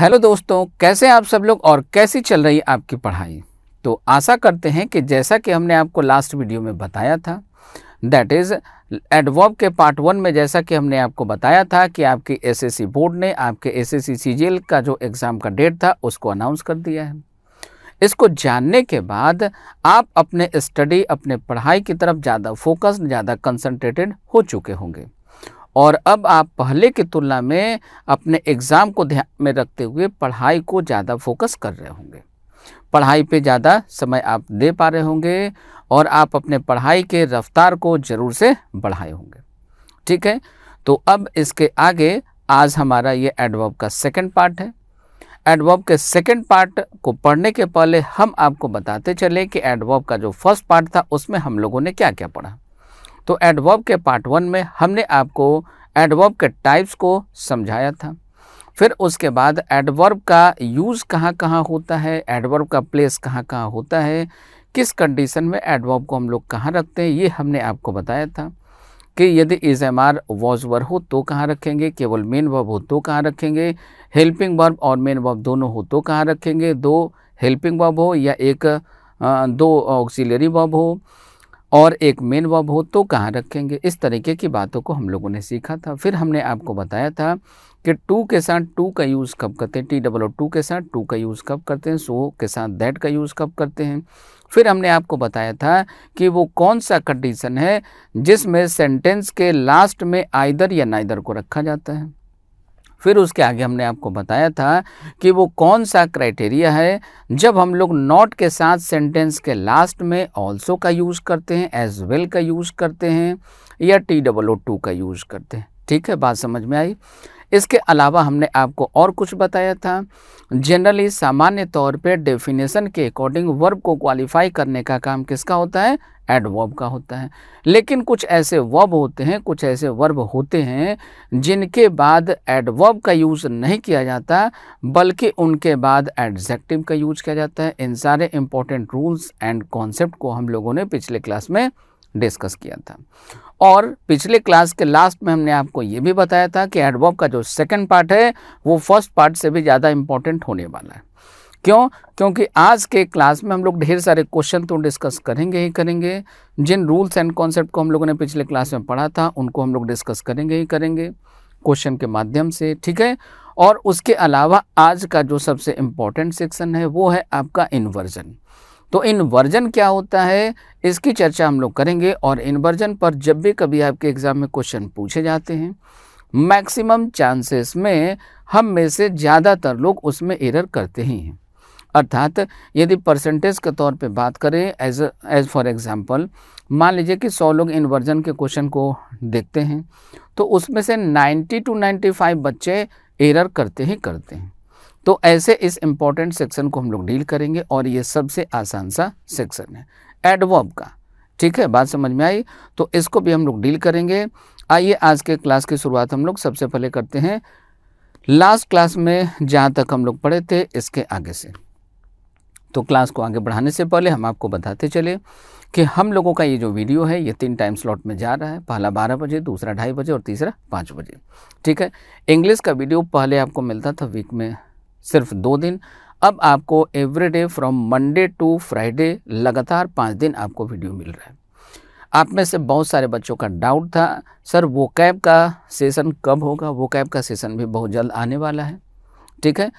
Hello दोस्तों कैसे आप सब लोग और कैसी चल रही आपकी पढ़ाई तो आशा करते हैं कि जैसा कि हमने आपको लास्ट वीडियो में बताया था दैट इज़ एडवॉब के पार्ट वन में जैसा कि हमने आपको बताया था कि आपके एसएससी बोर्ड ने आपके एसएससी सीजीएल का जो एग्ज़ाम का डेट था उसको अनाउंस कर दिया है इसको जानने के बाद आप अपने स्टडी अपने पढ़ाई की तरफ ज़्यादा फोकस ज़्यादा कंसनट्रेटेड हो चुके होंगे और अब आप पहले की तुलना में अपने एग्ज़ाम को ध्यान में रखते हुए पढ़ाई को ज़्यादा फोकस कर रहे होंगे पढ़ाई पे ज़्यादा समय आप दे पा रहे होंगे और आप अपने पढ़ाई के रफ्तार को ज़रूर से बढ़ाए होंगे ठीक है तो अब इसके आगे आज हमारा ये एडवर्ब का सेकंड पार्ट है एडवर्ब के सेकंड पार्ट को पढ़ने के पहले हम आपको बताते चले कि एडवर्ब का जो फर्स्ट पार्ट था उसमें हम लोगों ने क्या क्या पढ़ा तो एडवॉब के पार्ट वन में हमने आपको एडवॉब के टाइप्स को समझाया था फिर उसके बाद एडवर्ब का यूज़ कहाँ कहाँ होता है एडवर्ब का प्लेस कहाँ कहाँ होता है किस कंडीशन में एडवर्ब को हम लोग कहाँ रखते हैं ये हमने आपको बताया था कि यदि is am are was were हो तो कहाँ रखेंगे केवल मेन वर्ब हो तो कहाँ रखेंगे हेल्पिंग वर्ब और मेन वर्ब दोनों हो तो कहाँ रखेंगे दो हेल्पिंग वर्ब हो या एक दो ऑक्सीलरी वर्ब हो और एक मेन वर्ब हो तो कहाँ रखेंगे इस तरीके की बातों को हम लोगों ने सीखा था फिर हमने आपको बताया था कि टू के साथ टू का यूज़ कब करते हैं टी डबल ओ टू के साथ टू का यूज़ कब करते हैं सो के साथ दैट का यूज़ कब करते हैं फिर हमने आपको बताया था कि वो कौन सा कंडीशन है जिसमें सेंटेंस के लास्ट में आइदर या नाइदर को रखा जाता है फिर उसके आगे हमने आपको बताया था कि वो कौन सा क्राइटेरिया है जब हम लोग नॉट के साथ सेंटेंस के लास्ट में ऑल्सो का यूज़ करते हैं एज वेल well का यूज़ करते हैं या टी डबल ओ टू का यूज़ करते हैं ठीक है बात समझ में आई इसके अलावा हमने आपको और कुछ बताया था जनरली सामान्य तौर पे डेफिनेशन के अकॉर्डिंग वर्ब को क्वालिफाई करने का काम किसका होता है एडवर्ब का होता है लेकिन कुछ ऐसे वर्ब होते हैं कुछ ऐसे वर्ब होते हैं जिनके बाद एडवर्ब का यूज़ नहीं किया जाता बल्कि उनके बाद एडजेक्टिव का यूज़ किया जाता है इन सारे इंपॉर्टेंट रूल्स एंड कॉन्सेप्ट को हम लोगों ने पिछले क्लास में डिस्कस किया था और पिछले क्लास के लास्ट में हमने आपको ये भी बताया था कि एडवर्ब का जो सेकंड पार्ट है वो फर्स्ट पार्ट से भी ज़्यादा इम्पोर्टेंट होने वाला है क्यों क्योंकि आज के क्लास में हम लोग ढेर सारे क्वेश्चन तो डिस्कस करेंगे ही करेंगे जिन रूल्स एंड कॉन्सेप्ट को हम लोगों ने पिछले क्लास में पढ़ा था उनको हम लोग डिस्कस करेंगे ही करेंगे क्वेश्चन के माध्यम से ठीक है और उसके अलावा आज का जो सबसे इम्पोर्टेंट सेक्शन है वो है आपका इन्वर्जन तो इन्वर्जन क्या होता है इसकी चर्चा हम लोग करेंगे और इन्वर्जन पर जब भी कभी आपके एग्ज़ाम में क्वेश्चन पूछे जाते हैं मैक्सिमम चांसेस में हम में से ज़्यादातर लोग उसमें एरर करते ही हैं अर्थात यदि परसेंटेज के तौर पे बात करें एज एज फॉर एग्जांपल मान लीजिए कि 100 लोग इन्वर्जन के क्वेश्चन को देखते हैं तो उसमें से 90 टू 95 बच्चे एरर करते ही करते हैं तो ऐसे इस इम्पॉर्टेंट सेक्शन को हम लोग डील करेंगे और ये सबसे आसान सा सेक्शन है एडवर्ब का ठीक है बात समझ में आई तो इसको भी हम लोग डील करेंगे आइए आज के क्लास की शुरुआत हम लोग सबसे पहले करते हैं लास्ट क्लास में जहाँ तक हम लोग पढ़े थे इसके आगे से तो क्लास को आगे बढ़ाने से पहले हम आपको बताते चले कि हम लोगों का ये जो वीडियो है ये तीन टाइम स्लॉट में जा रहा है पहला बारह बजे दूसरा ढाई बजे और तीसरा पाँच बजे ठीक है इंग्लिश का वीडियो पहले आपको मिलता था वीक में सिर्फ दो दिन अब आपको every day from Monday to Friday लगातार पाँच दिन आपको वीडियो मिल रहा है आप में से बहुत सारे बच्चों का डाउट था सर वो कैब का सेशन कब होगा वो कैब का सेशन भी बहुत जल्द आने वाला है ठीक है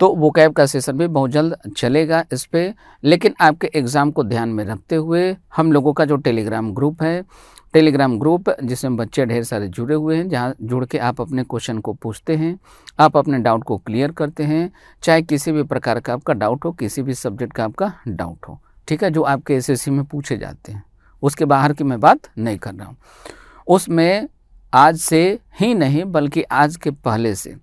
तो वो कैब का सेशन भी बहुत जल्द चलेगा इस पर लेकिन आपके एग्ज़ाम को ध्यान में रखते हुए हम लोगों का जो टेलीग्राम ग्रुप है टेलीग्राम ग्रुप जिसमें बच्चे ढेर सारे जुड़े हुए हैं जहाँ जुड़ के आप अपने क्वेश्चन को पूछते हैं आप अपने डाउट को क्लियर करते हैं चाहे किसी भी प्रकार का आपका डाउट हो किसी भी सब्जेक्ट का आपका डाउट हो ठीक है जो आपके एस में पूछे जाते हैं उसके बाहर की मैं बात नहीं कर रहा हूँ उसमें आज से ही नहीं बल्कि आज के पहले से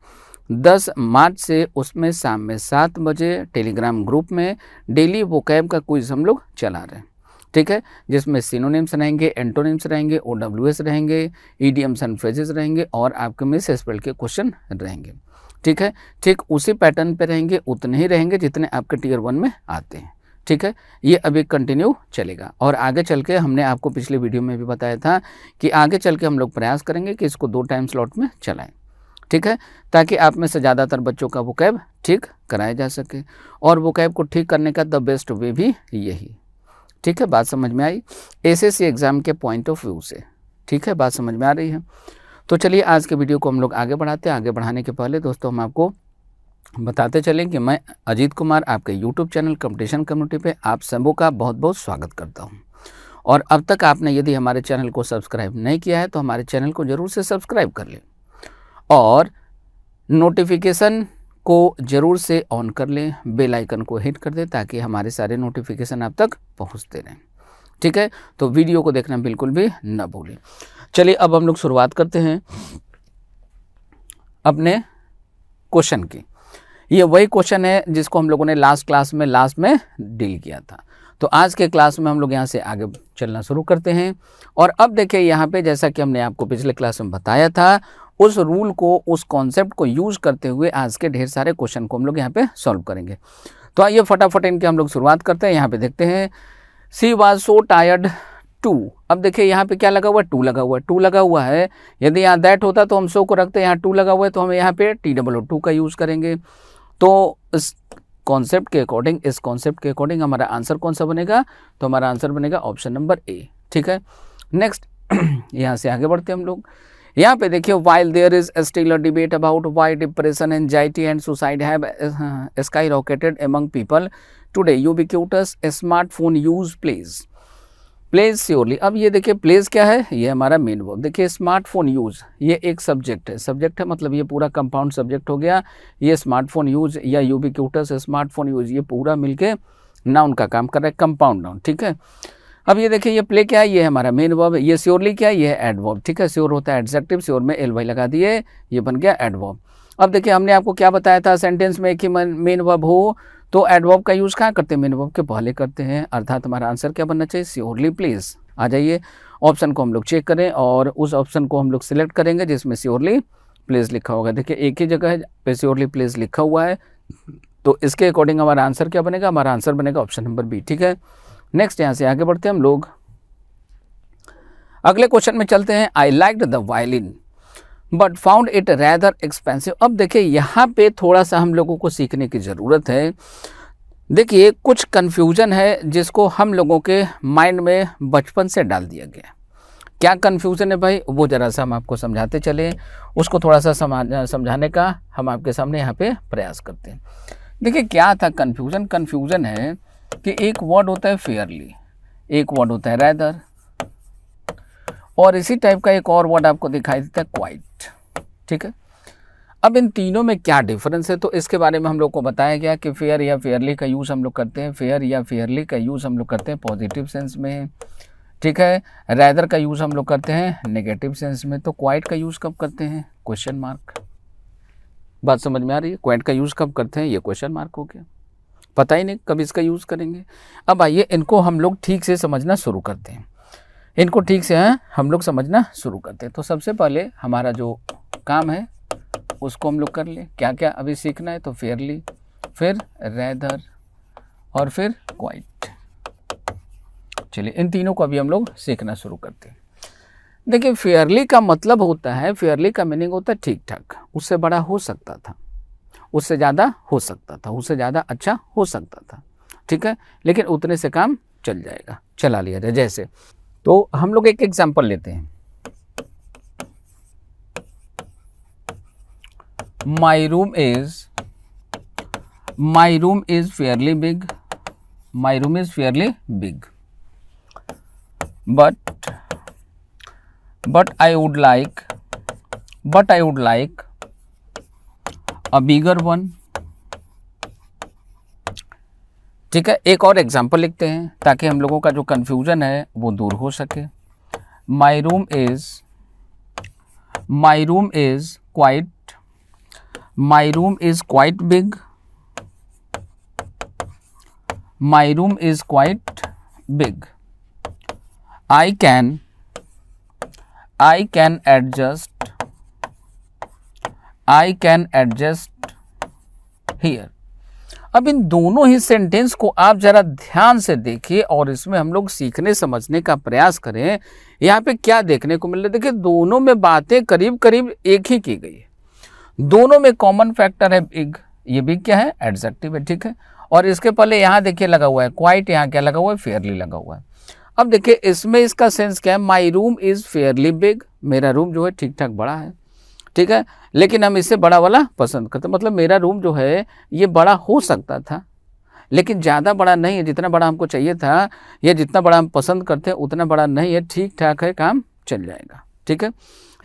10 मार्च से उसमें शाम में सात बजे टेलीग्राम ग्रुप में डेली वो कैब का क्विज हम लोग चला रहे हैं ठीक है जिसमें सिनोनिम्स रहेंगे एंटोनिम्स रहेंगे ओ डब्ल्यू एस रहेंगे idioms and phrases रहेंगे और आपके मिस स्पेल के क्वेश्चन रहेंगे ठीक है ठीक उसी पैटर्न पे रहेंगे उतने ही रहेंगे जितने आपके टीयर वन में आते हैं ठीक है ये अभी कंटिन्यू चलेगा और आगे चल के हमने आपको पिछले वीडियो में भी बताया था कि आगे चल के हम लोग प्रयास करेंगे कि इसको दो टाइम स्लॉट में चलाएं ठीक है ताकि आप में से ज़्यादातर बच्चों का वो कैब ठीक कराया जा सके और वो कैब को ठीक करने का द बेस्ट वे भी यही ठीक है बात समझ में आई एसएससी एग्ज़ाम e के पॉइंट ऑफ व्यू से ठीक है बात समझ में आ रही है तो चलिए आज के वीडियो को हम लोग आगे बढ़ाते हैं आगे बढ़ाने के पहले दोस्तों हम आपको बताते चलें कि मैं अजीत कुमार आपके यूट्यूब चैनल कंपटीशन कम्युनिटी पे आप सबों का बहुत बहुत स्वागत करता हूं और अब तक आपने यदि हमारे चैनल को सब्सक्राइब नहीं किया है तो हमारे चैनल को ज़रूर से सब्सक्राइब कर लें और नोटिफिकेशन को ज़रूर से ऑन कर लें बेल आइकन को हिट कर दें ताकि हमारे सारे नोटिफिकेशन आप तक पहुंचते रहें ठीक है तो वीडियो को देखना बिल्कुल भी ना भूलें चलिए अब हम लोग शुरुआत करते हैं अपने क्वेश्चन की ये वही क्वेश्चन है जिसको हम लोगों ने लास्ट क्लास में लास्ट में डील किया था तो आज के क्लास में हम लोग यहाँ से आगे चलना शुरू करते हैं और अब देखिए यहाँ पे जैसा कि हमने आपको पिछले क्लास में बताया था उस रूल को उस कॉन्सेप्ट को यूज़ करते हुए आज के ढेर सारे क्वेश्चन को हम लोग यहाँ पे सॉल्व करेंगे तो आइए फटाफट इनकी हम लोग शुरुआत करते हैं यहाँ पे देखते हैं she was so tired too अब देखिए यहाँ पे क्या लगा हुआ है टू लगा हुआ है टू लगा हुआ है यदि यहाँ दैट होता तो हम सो को रखते हैं यहाँ टू लगा हुआ है तो हम यहाँ पे टी डबल ओ टू का यूज़ करेंगे तो इस कॉन्सेप्ट के अकॉर्डिंग इस कॉन्सेप्ट के अकॉर्डिंग हमारा आंसर कौन सा बनेगा तो हमारा आंसर बनेगा ऑप्शन नंबर ए ठीक है नेक्स्ट यहाँ से आगे बढ़ते हैं हम लोग यहाँ पे देखिए while there is still a debate about why depression anxiety and suicide have sky rocketed among people today ubiquitous smartphone use plays plays surely अब ये देखिए प्लेज क्या है ये हमारा मेन वर्ब देखिए स्मार्टफोन यूज ये एक सब्जेक्ट है सब्जेक्ट है मतलब ये पूरा कंपाउंड सब्जेक्ट हो गया ये स्मार्टफोन यूज या यूबिक्यूटस स्मार्टफोन यूज ये पूरा मिलके नाउन का काम कर रहा है कंपाउंड नाउन ठीक है अब ये देखिए ये प्ले क्या है ये हमारा मेन वर्ब ये श्योरली क्या है ये है एडवर्ब ठीक है श्योर होता है एडजेक्टिव श्योर में एल वाई लगा दिए ये बन गया एडवर्ब अब देखिए हमने आपको क्या बताया था सेंटेंस में कि मेन वर्ब हो तो एडवर्ब का यूज़ कहाँ करते हैं मेन वर्ब के पहले करते हैं अर्थात हमारा आंसर क्या बनना चाहिए श्योरली प्लीज़ आ जाइए ऑप्शन को हम लोग चेक करें और उस ऑप्शन को हम लोग सिलेक्ट करेंगे जिसमें श्योरली प्लीज़ लिखा होगा देखिए एक ही जगह पे श्योरली प्लीज़ लिखा हुआ है तो इसके अकॉर्डिंग हमारा आंसर क्या बनेगा हमारा आंसर बनेगा ऑप्शन नंबर बी ठीक है नेक्स्ट यहाँ से आगे बढ़ते हैं हम लोग अगले क्वेश्चन में चलते हैं I like the violin but found it rather expensive अब देखिए यहाँ पे थोड़ा सा हम लोगों को सीखने की ज़रूरत है देखिए कुछ कन्फ्यूजन है जिसको हम लोगों के माइंड में बचपन से डाल दिया गया क्या कन्फ्यूज़न है भाई वो ज़रा सा हम आपको समझाते चले उसको थोड़ा सा समझाने का हम आपके सामने यहाँ पे प्रयास करते हैं देखिए क्या था कन्फ्यूज़न कन्फ्यूज़न है कि एक वर्ड होता है फेयरली एक वर्ड होता है रैदर और इसी टाइप का एक और वर्ड आपको दिखाई देता है क्वाइट ठीक है अब इन तीनों में क्या डिफरेंस है तो इसके बारे में हम लोग को बताया गया कि फेयर या फेयरली का यूज़ हम लोग करते हैं फेयर या फेयरली का यूज़ हम लोग करते हैं पॉजिटिव सेंस में ठीक है रैदर का यूज़ हम लोग करते हैं नेगेटिव सेंस में तो क्वाइट का यूज़ कब करते हैं क्वेश्चन मार्क बात समझ में आ रही है क्वाइट का यूज़ कब करते हैं ये क्वेश्चन मार्क हो गया पता ही नहीं कब इसका यूज़ करेंगे अब आइए इनको हम लोग ठीक से समझना शुरू करते हैं इनको ठीक से हैं हम लोग समझना शुरू करते हैं तो सबसे पहले हमारा जो काम है उसको हम लोग कर लें क्या क्या अभी सीखना है तो फेयरली फिर रेदर और फिर क्वाइट चलिए इन तीनों को अभी हम लोग सीखना शुरू करते हैं देखिए फेयरली का मतलब होता है फेयरली का मीनिंग होता है ठीक ठाक उससे बड़ा हो सकता था उससे ज़्यादा हो सकता था उससे ज़्यादा अच्छा हो सकता था ठीक है लेकिन उतने से काम चल जाएगा चला लिया जाए जैसे तो हम लोग एक एग्जाम्पल लेते हैं my room is my room is fairly big my room is fairly big but but i would like but i would like a bigger one ठीक है एक और एग्जाम्पल लिखते हैं ताकि हम लोगों का जो कंफ्यूजन है वो दूर हो सके my room is my room is quite my room is quite big my room is quite big I can I can adjust I can adjust here अब इन दोनों ही सेंटेंस को आप जरा ध्यान से देखिए और इसमें हम लोग सीखने समझने का प्रयास करें यहाँ पे क्या देखने को मिल रहा है देखिए दोनों में बातें करीब करीब एक ही की गई है दोनों में कॉमन फैक्टर है बिग ये बिग क्या है एडजेक्टिव है ठीक है और इसके पहले यहाँ देखिए लगा हुआ है क्वाइट यहाँ क्या लगा हुआ है फेयरली लगा हुआ है अब देखिए इसमें इसका सेंस क्या है my room is fairly big मेरा रूम जो है ठीक ठाक बड़ा है ठीक है लेकिन हम इससे बड़ा वाला पसंद करते मतलब मेरा रूम जो है ये बड़ा हो सकता था लेकिन ज़्यादा बड़ा नहीं है जितना बड़ा हमको चाहिए था या जितना बड़ा हम पसंद करते हैं उतना बड़ा नहीं है ठीक ठाक है काम चल जाएगा ठीक है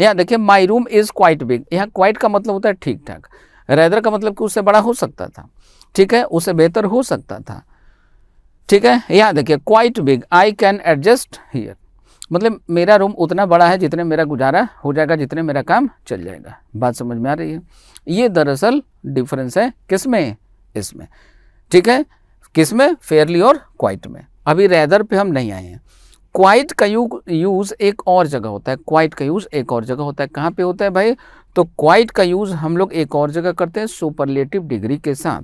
यहाँ देखिए my room is quite big यहाँ क्वाइट का मतलब होता है ठीक ठाक रैदर का मतलब कि उससे बड़ा हो सकता था ठीक है उससे बेहतर हो सकता था ठीक है यहाँ देखिए quite big I can adjust here मतलब मेरा रूम उतना बड़ा है जितने मेरा गुजारा हो जाएगा जितने मेरा काम चल जाएगा बात समझ में आ रही है ये दरअसल डिफरेंस है किस में इसमें ठीक है किस में फेयरली और क्वाइट में अभी रेदर पे हम नहीं आए हैं क्वाइट का यूज़ एक और जगह होता है क्वाइट का यूज़ एक और जगह होता है कहाँ पे होता है भाई तो क्वाइट का यूज़ हम लोग एक और जगह करते हैं सुपरलेटिव डिग्री के साथ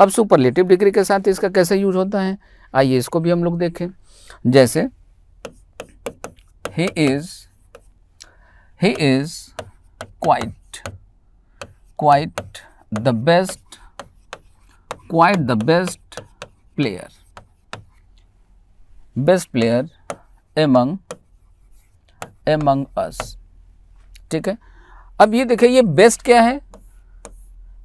अब सुपरलेटिव डिग्री के साथ इसका कैसे यूज़ होता है आइए इसको भी हम लोग देखें जैसे he is he is quite quite the best quite the best player best player among among us ठीक है अब ये देखिए ये बेस्ट क्या है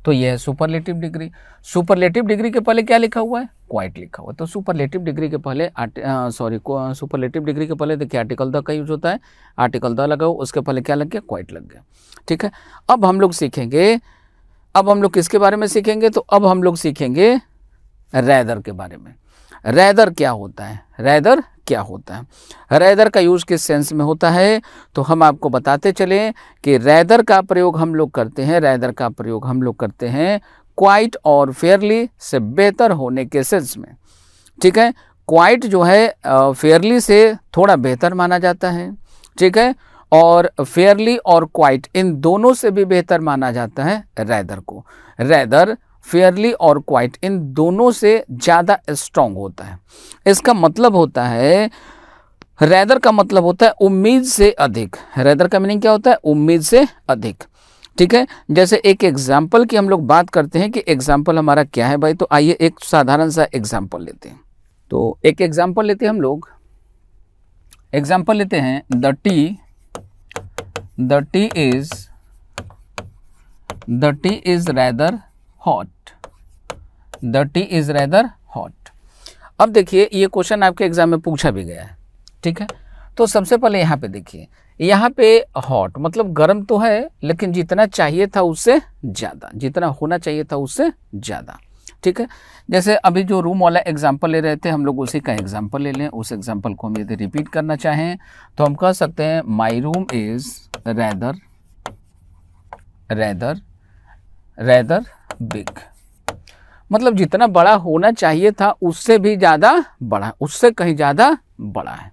तो यह है सुपरलेटिव डिग्री सुपरलेटिव डिग्री के पहले क्या लिखा हुआ है क्वाइट लिखा हुआ है तो सुपरलेटिव डिग्री के पहले सॉरी सुपरलेटिव डिग्री के पहले देखिए आर्टिकल द का यूज होता है आर्टिकल द लगा हुआ उसके पहले क्या लग गया क्वाइट लग गया ठीक है अब हम लोग सीखेंगे अब हम लोग किसके बारे में सीखेंगे तो अब हम लोग सीखेंगे रैदर के बारे में रैदर क्या होता है रैदर क्या होता है रैदर का यूज़ किस सेंस में होता है तो हम आपको बताते चलें कि रैदर का प्रयोग हम लोग करते हैं रैदर का प्रयोग हम लोग करते हैं क्वाइट और फेयरली से बेहतर होने के सेंस में ठीक है क्वाइट जो है फेयरली से थोड़ा बेहतर माना जाता है ठीक है और फेयरली और क्वाइट इन दोनों से भी बेहतर माना जाता है रैदर को रैदर फेयरली और क्वाइट इन दोनों से ज़्यादा स्ट्रॉन्ग होता है इसका मतलब होता है रैदर का मतलब होता है उम्मीद से अधिक रैदर का मीनिंग क्या होता है उम्मीद से अधिक ठीक है जैसे एक एग्जाम्पल की हम लोग बात करते हैं कि एग्जाम्पल हमारा क्या है भाई तो आइए एक साधारण सा एग्जाम्पल लेते हैं तो एक एग्जाम्पल लेते हैं हम लोग एग्जाम्पल लेते हैं the tea the tea is the tea is rather hot the tea is rather hot अब देखिए ये क्वेश्चन आपके एग्ज़ाम में पूछा भी गया है ठीक है तो सबसे पहले यहाँ पे देखिए यहाँ पे हॉट मतलब गर्म तो है लेकिन जितना चाहिए था उससे ज़्यादा जितना होना चाहिए था उससे ज़्यादा ठीक है जैसे अभी जो रूम वाला एग्जाम्पल ले रहे थे हम लोग उसी का एग्जाम्पल ले लें उस एग्जाम्पल को हम यदि रिपीट करना चाहें तो हम कह सकते हैं my room is rather rather rather big मतलब जितना बड़ा होना चाहिए था उससे भी ज़्यादा बड़ा उससे कहीं ज़्यादा बड़ा है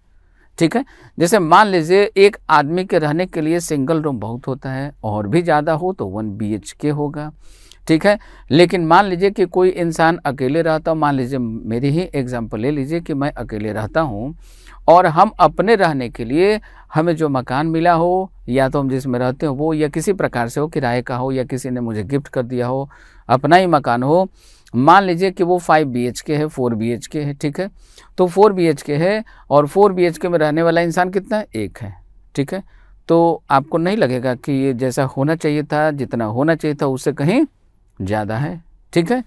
ठीक है जैसे मान लीजिए एक आदमी के रहने के लिए सिंगल रूम बहुत होता है और भी ज़्यादा हो तो वन बी के होगा ठीक है लेकिन मान लीजिए कि कोई इंसान अकेले रहता हो मान लीजिए मेरी ही एग्जांपल ले लीजिए कि मैं अकेले रहता हूँ और हम अपने रहने के लिए हमें जो मकान मिला हो या तो हम जिसमें रहते हो वो या किसी प्रकार से हो किराए का हो या किसी ने मुझे गिफ्ट कर दिया हो अपना ही मकान हो मान लीजिए कि वो फाइव बी एच के है फोर बी एच के है ठीक है तो फोर बी एच के है और फोर बी एच के में रहने वाला इंसान कितना है एक है ठीक है तो आपको नहीं लगेगा कि ये जैसा होना चाहिए था जितना होना चाहिए था उससे कहीं ज़्यादा है ठीक है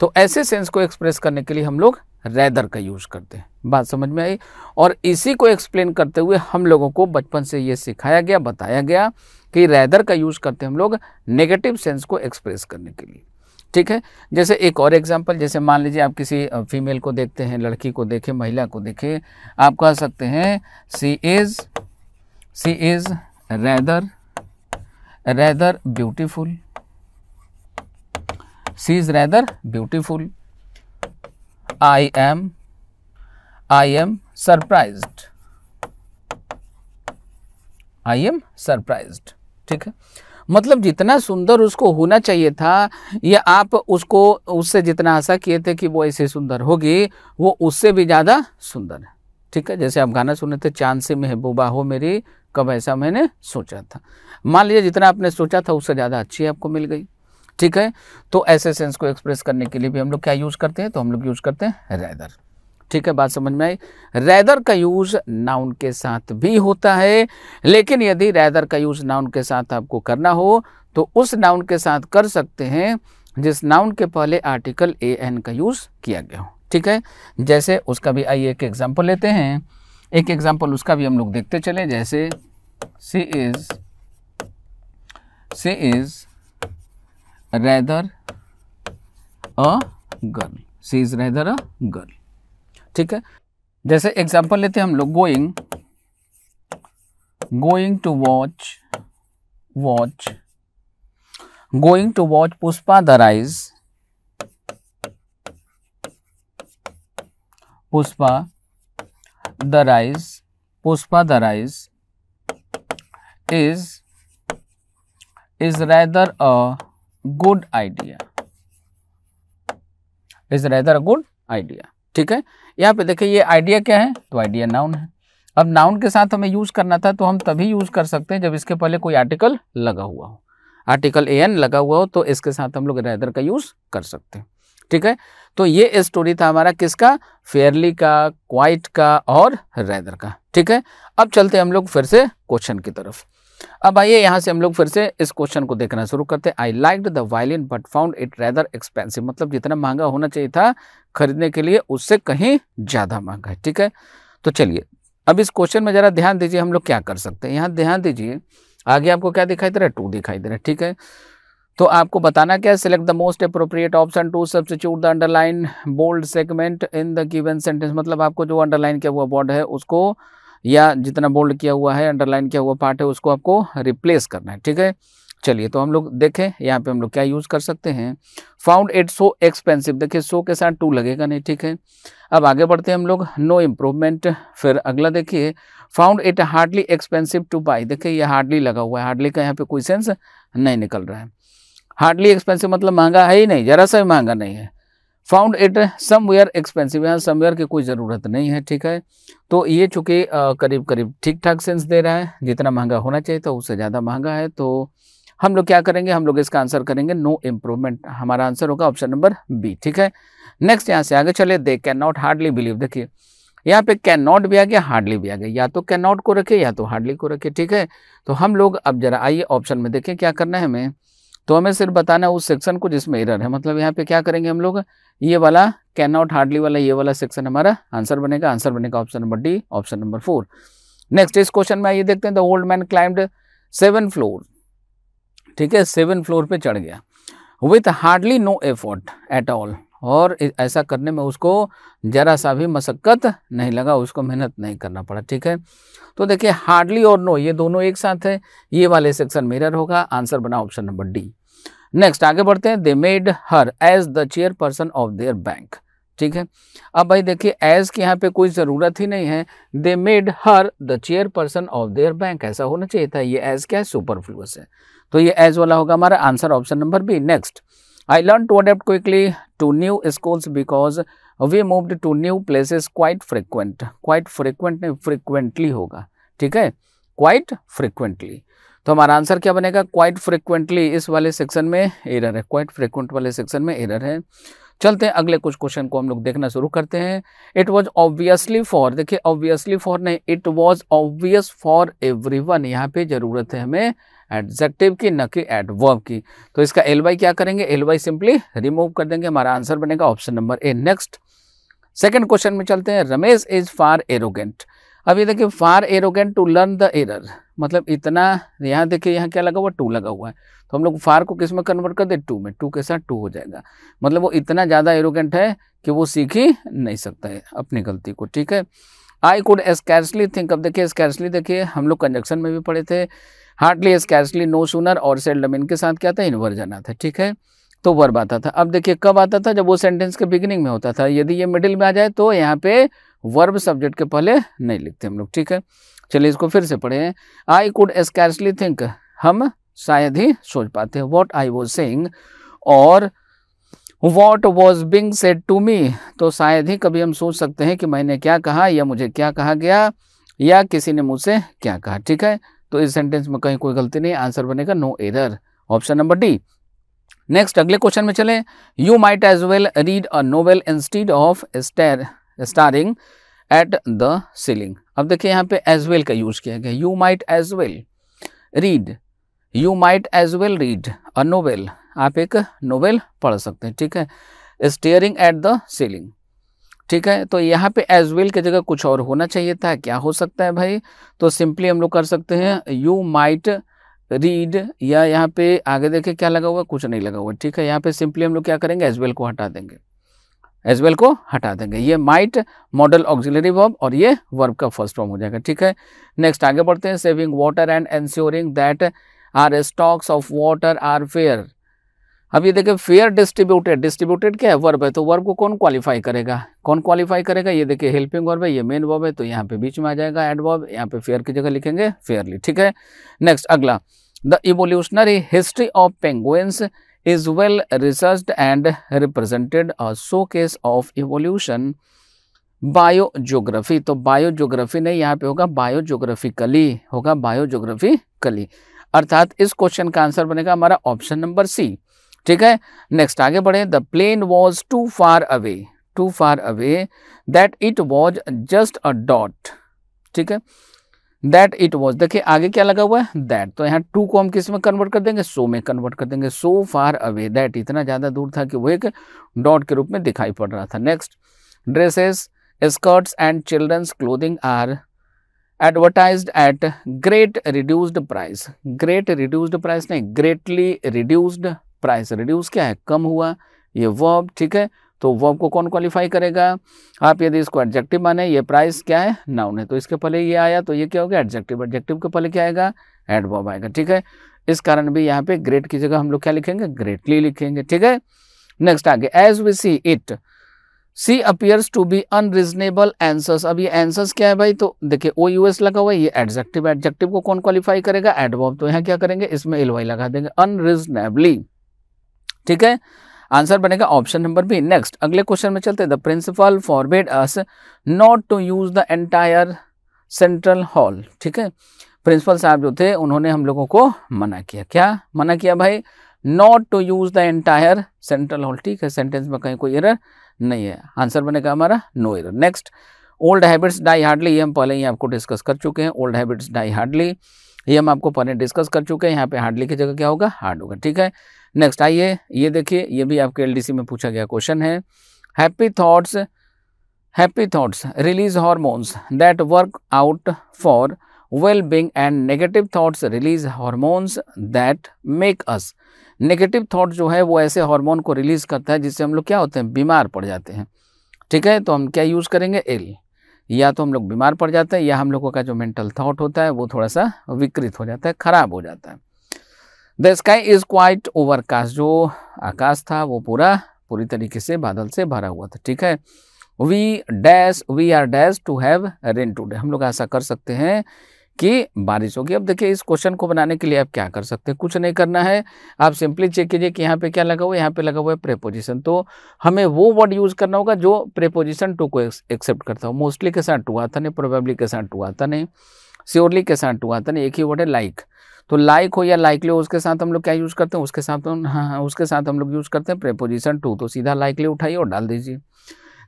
तो ऐसे सेंस को एक्सप्रेस करने के लिए हम लोग रैदर का यूज़ करते हैं बात समझ में आई और इसी को एक्सप्लेन करते हुए हम लोगों को बचपन से ये सिखाया गया बताया गया कि रैदर का यूज़ करते हम लोग नेगेटिव सेंस को एक्सप्रेस करने के लिए ठीक है जैसे एक और एग्जांपल जैसे मान लीजिए आप किसी फीमेल को देखते हैं लड़की को देखें महिला को देखें आप कह सकते हैं she is she is rather rather beautiful she is rather beautiful I am I am surprise I am surprise ठीक है मतलब जितना सुंदर उसको होना चाहिए था या आप उसको उससे जितना आशा किए थे कि वो ऐसे सुंदर होगी वो उससे भी ज़्यादा सुंदर है ठीक है जैसे आप गाना सुने थे चांद से महबूबा हो मेरी कब ऐसा मैंने सोचा था मान लीजिए जितना आपने सोचा था उससे ज़्यादा अच्छी आपको मिल गई ठीक है तो ऐसे सेंस को एक्सप्रेस करने के लिए भी हम लोग क्या यूज़ करते हैं तो हम लोग यूज़ करते हैं रैदर ठीक है बात समझ में आई रैदर का यूज़ नाउन के साथ भी होता है लेकिन यदि रैदर का यूज़ नाउन के साथ आपको करना हो तो उस नाउन के साथ कर सकते हैं जिस नाउन के पहले आर्टिकल ए एन का यूज़ किया गया हो ठीक है जैसे उसका भी आइए एक एग्जाम्पल लेते हैं एक एग्जाम्पल उसका भी हम लोग देखते चले जैसे she is she is rather a girl she is rather a girl ठीक है जैसे एग्जाम्पल लेते हैं हम लोग going going to watch watch going to watch Pushpa the rise Pushpa the rise Pushpa the rise is is rather a good idea is rather a good idea ठीक है यहाँ पे देखिए ये आइडिया क्या है तो आइडिया नाउन है अब नाउन के साथ हमें यूज़ करना था तो हम तभी यूज़ कर सकते हैं जब इसके पहले कोई आर्टिकल लगा हुआ हो आर्टिकल ए एन लगा हुआ हो तो इसके साथ हम लोग रेदर का यूज़ कर सकते हैं ठीक है तो ये स्टोरी था हमारा किसका फेयरली का क्वाइट का और रेदर का ठीक है अब चलते हम लोग फिर से क्वेश्चन की तरफ अब आइए यहाँ से हम लोग फिर से इस क्वेश्चन को देखना शुरू करते हैं I like the violin but found it rather expensive मतलब जितना महंगा होना चाहिए था खरीदने के लिए उससे कहीं ज़्यादा महंगा है ठीक है तो चलिए अब इस क्वेश्चन में ज़रा ध्यान दीजिए हम लोग क्या कर सकते हैं यहाँ ध्यान दीजिए आगे आपको क्या दिखाई दे रहा है टू दिखाई दे रहा है ठीक है तो आपको बताना क्या है select the most appropriate option to substitute the underline bold segment in the given sentence मतलब आपको जो अंडरलाइन किया हुआ वर्ड है उसको या जितना बोल्ड किया हुआ है अंडरलाइन किया हुआ पार्ट है उसको आपको रिप्लेस करना है ठीक है चलिए तो हम लोग देखें यहाँ पे हम लोग क्या यूज़ कर सकते हैं फाउंड एट सो एक्सपेंसिव देखिए सो के साथ टू लगेगा नहीं ठीक है अब आगे बढ़ते हैं हम लोग नो इम्प्रूवमेंट फिर अगला देखिए found at hardly expensive to buy देखिए ये हार्डली लगा हुआ है हार्डली का यहाँ पे कोई सेंस नहीं निकल रहा है हार्डली एक्सपेंसिव मतलब महंगा है ही नहीं ज़रा सा भी महंगा नहीं है फाउंड इट समवेयर एक्सपेंसिव यहाँ समवेयर की कोई ज़रूरत नहीं है ठीक है तो ये चूँकि करीब करीब ठीक ठाक सेंस दे रहा है जितना महंगा होना चाहिए था उससे ज़्यादा महंगा है तो हम लोग क्या करेंगे हम लोग इसका आंसर करेंगे नो इम्प्रूवमेंट हमारा आंसर होगा ऑप्शन नंबर बी ठीक है नेक्स्ट यहाँ से आगे चले they can not hardly believe देखिए यहाँ पे कैन नॉट भी आ गया हार्डली भी आ गया या तो कैन नॉट को रखे या तो हार्डली को रखे ठीक है तो हम लोग अब जरा आइए ऑप्शन में देखें क्या करना है हमें तो हमें सिर्फ बताना है उस सेक्शन को जिसमें एरर है मतलब यहाँ पे क्या करेंगे हम लोग ये वाला कैन नॉट हार्डली वाला ये वाला सेक्शन हमारा आंसर बनेगा आंसर बनेगा option number D option number four next इस क्वेश्चन में ये देखते हैं the old man climbed seven floor ठीक है सेवन फ्लोर पे चढ़ गया with hardly no effort at all और ऐसा करने में उसको ज़रा सा भी मशक्क़त नहीं लगा उसको मेहनत नहीं करना पड़ा ठीक है तो देखिए हार्डली और नो ये दोनों एक साथ है ये वाले सेक्शन मिरर होगा आंसर बना ऑप्शन नंबर डी नेक्स्ट आगे बढ़ते हैं they made her as the chairperson of their bank ठीक है अब भाई देखिए एज के यहाँ पे कोई ज़रूरत ही नहीं है they made her the chairperson of their bank ऐसा होना चाहिए था ये एज क्या है सुपर है तो ये एज वाला होगा हमारा answer option number B next I learned to adapt quickly to new schools because we moved to new places quite frequent. Quite frequent नहीं frequently होगा ठीक है quite frequently. तो हमारा आंसर क्या बनेगा क्वाइट फ्रिक्वेंटली इस वाले सेक्शन में एरर है क्वाइट फ्रिक्वेंट वाले सेक्शन में एरर है चलते हैं अगले कुछ क्वेश्चन को हम लोग देखना शुरू करते हैं इट वॉज ऑब्वियसली फॉर देखिए ऑब्वियसली फॉर नहीं it was obvious for everyone यहाँ पे जरूरत है हमें एडजेक्टिव की न कि एडवर्ब की तो इसका एल वाई क्या करेंगे एल वाई सिंपली रिमूव कर देंगे हमारा आंसर बनेगा option number A next second question में चलते हैं रमेश इज फार एरोगेंट अब ये देखिए far arrogant to learn the error मतलब इतना यहाँ देखिए यहाँ क्या लगा हुआ टू लगा हुआ है तो हम लोग फार को किस में कन्वर्ट कर दे टू में टू के साथ टू हो जाएगा मतलब वो इतना ज़्यादा एरोगेंट है कि वो सीख ही नहीं सकता है अपनी गलती को ठीक है आई कुड स्कैर्सली थिंक अब देखिए स्कैर्सली देखिए हम लोग कंजक्शन में भी पढ़े थे हार्डली स्कैर्सली नो सुनर और सेल्डम इनके साथ क्या था इन्वर्जन आता था ठीक है तो वर्ब आता था अब देखिए कब आता था जब वो सेंटेंस के बिगिनिंग में होता था यदि ये मिडिल में आ जाए तो यहाँ पे वर्ब सब्जेक्ट के पहले नहीं लिखते हम लोग ठीक है चलिए इसको फिर से पढ़े आई कुड स्कैर्सली थिंक हम शायद ही सोच पाते हैं वॉट आई वॉज सेंग और what was being said to me तो शायद ही कभी हम सोच सकते हैं कि मैंने क्या कहा या मुझे क्या कहा गया या किसी ने मुझसे क्या कहा ठीक है तो इस सेंटेंस में कहीं कोई गलती नहीं आंसर बनेगा no error option number D next अगले क्वेश्चन में चले you might as well read a novel instead of stare staring at the ceiling अब देखिए यहाँ पे एज वेल का यूज किया गया you might as well read you might as well read a novel आप एक नोवेल पढ़ सकते हैं ठीक है स्टेयरिंग एट द सीलिंग ठीक है तो यहाँ पे एज वेल की जगह कुछ और होना चाहिए था क्या हो सकता है भाई तो सिंपली हम लोग कर सकते हैं यू माइट रीड या यहाँ पे आगे देखे क्या लगा हुआ कुछ नहीं लगा हुआ ठीक है यहाँ पे सिंपली हम लोग क्या करेंगे एज वेल को हटा देंगे एज वेल को हटा देंगे ये माइट मॉडल ऑक्सिलरी वर्ब और ये वर्ब का फर्स्ट फॉर्म हो जाएगा ठीक है नेक्स्ट आगे बढ़ते हैं saving water and ensuring that our stocks of water are fair अब ये देखिए फेयर डिस्ट्रीब्यूटेड डिस्ट्रीब्यूटेड क्या है वर्ब है तो वर्ब को कौन क्वालिफाई करेगा कौन क्वालिफाई करेगा ये देखिए हेल्पिंग वर्ब है ये मेन वर्ब है तो यहाँ पे बीच में आ जाएगा एड वर्ब यहाँ पे फेयर की जगह लिखेंगे फेयरली ठीक है नेक्स्ट अगला the evolutionary history of penguins is well researched and represented a showcase of evolution biogeography तो बायोजोग्राफी नहीं यहाँ पे होगा बायोजोग्राफिकली होगा बायोजोग्राफिकली अर्थात इस क्वेश्चन का आंसर बनेगा हमारा ऑप्शन नंबर सी ठीक है नेक्स्ट आगे बढ़े the plane was too far away too far away that it was just a dot ठीक है दैट इट वॉज देखिए आगे क्या लगा हुआ है दैट तो यहाँ टू को हम किस में कन्वर्ट कर देंगे सो so में कन्वर्ट कर देंगे सो फार अवे दैट इतना ज़्यादा दूर था कि वो एक डॉट के रूप में दिखाई पड़ रहा था next dresses skirts and children's clothing are advertise at great reduced price great reduced price नहीं ग्रेटली रिड्यूस्ड प्राइस रिड्यूस क्या है कम हुआ ये वर्ब ठीक है तो वो आपको कौन क्वालिफाई करेगा आप यदि इसको एडजेक्टिव माने ये प्राइस क्या है नाउन है तो इसके पहले ये आया तो ये क्या हो गया एडजेक्टिव एडजेक्टिव के पहले क्या आएगा एडबॉब आएगा ठीक है इस कारण भी यहाँ पे ग्रेट की जगह हम लोग क्या लिखेंगे ग्रेटली लिखेंगे ठीक है नेक्स्ट आगे as we see it see appears to be unreasonable answers अब ये एंसर्स क्या है भाई तो देखिए ओ यूएस लगा हुआ है ये एडजेक्टिव एडजेक्टिव को कौन क्वालिफाई करेगा एडवॉब तो यहाँ क्या करेंगे इसमें एलवाई लगा देंगे अनरिजनेबली ठीक है आंसर बनेगा ऑप्शन नंबर बी नेक्स्ट अगले क्वेश्चन में चलते the principal forbade us not to use the entire central hall ठीक है प्रिंसिपल साहब जो थे उन्होंने हम लोगों को मना किया क्या मना किया भाई not to use the entire central hall ठीक है सेंटेंस में कहीं कोई एरर नहीं है आंसर बनेगा हमारा no error next old habits die hardly ये हम पहले ही आपको डिस्कस कर चुके हैं ओल्ड हैबिट्स डाई हार्डली ये हम आपको पहले डिस्कस कर चुके हैं यहाँ पे हार्ड लिखे जगह क्या होगा हार्ड होगा ठीक है नेक्स्ट आइए ये देखिए ये भी आपके एलडीसी में पूछा गया क्वेश्चन है happy thoughts happy thoughts release hormones that work out for well being and negative thoughts release hormones that make us negative thoughts जो है वो ऐसे हॉर्मोन को रिलीज करता है जिससे हम लोग क्या होते हैं बीमार पड़ जाते हैं ठीक है तो हम क्या यूज़ करेंगे एल या तो हम लोग बीमार पड़ जाते हैं या हम लोगों का जो मेंटल थाट होता है वो थोड़ा सा विकृत हो जाता है ख़राब हो जाता है the sky is quite overcast जो आकाश था वो पूरा पूरी तरीके से बादल से भरा हुआ था ठीक है we dash we are dash to have rain today हम लोग ऐसा कर सकते हैं कि बारिश होगी अब देखिए इस क्वेश्चन को बनाने के लिए आप क्या कर सकते हैं कुछ नहीं करना है आप सिंपली चेक कीजिए कि यहाँ पे क्या लगा हुआ है यहाँ पे लगा हुआ है प्रेपोजिशन तो हमें वो वर्ड यूज़ करना होगा जो प्रेपोजिशन टू को एक्सेप्ट करता हो मोस्टली के साथ टू आता नहीं प्रोबेबली के साथ टू आता नहीं श्योरली के साथ टू आता नहीं एक ही वर्ड है लाइक तो लाइक हो या लाइकली हो उसके साथ हम लोग क्या यूज़ करते हैं उसके साथ हाँ हाँ उसके साथ हम लोग यूज़ करते हैं प्रेपोजिशन टू तो सीधा लाइकली उठाइए और डाल दीजिए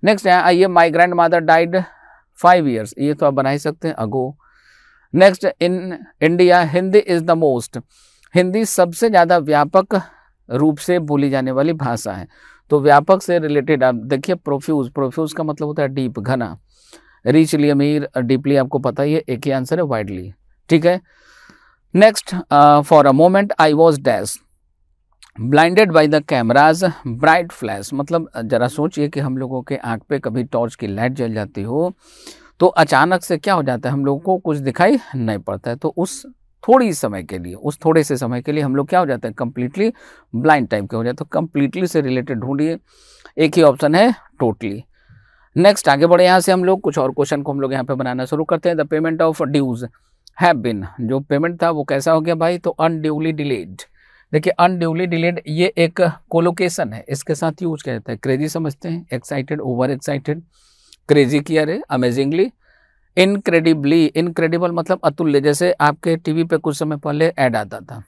नेक्स्ट यहाँ आइए my grandmother died five years ये तो आप बना ही सकते हैं ago next in India Hindi is the most Hindi सबसे ज़्यादा व्यापक रूप से बोली जाने वाली भाषा है तो व्यापक से रिलेटेड आप देखिए प्रोफ्यूज प्रोफ्यूज का मतलब होता है डीप घना रिचली अमीर डीपली आपको पता ही है एक ही आंसर है वाइडली ठीक है next for a moment I was dash blinded by the camera's bright flash मतलब ज़रा सोचिए कि हम लोगों के आँख पे कभी टॉर्च की लाइट जल जाती हो तो अचानक से क्या हो जाता है हम लोगों को कुछ दिखाई नहीं पड़ता है तो उस थोड़ी समय के लिए उस थोड़े से समय के लिए हम लोग क्या हो जाते हैं कम्प्लीटली ब्लाइंड टाइप के हो जाते हैं कम्प्लीटली तो से रिलेटेड ढूंढिए एक ही ऑप्शन है टोटली नेक्स्ट आगे बढ़े यहाँ से हम लोग कुछ और क्वेश्चन को हम लोग यहाँ पे बनाना शुरू करते हैं the payment of dues have been जो पेमेंट था वो कैसा हो गया भाई तो अनड्यूली डिलेड देखिए अनड्यूली डिलेड ये एक कोलोकेशन है इसके साथ यूज किया जाता है क्रेजी समझते हैं एक्साइटेड ओवर एक्साइटेड क्रेजी किया रे अमेजिंगली इनक्रेडिबली इनक्रेडिबल मतलब अतुल्य जैसे आपके टीवी पे कुछ समय पहले ऐड आता था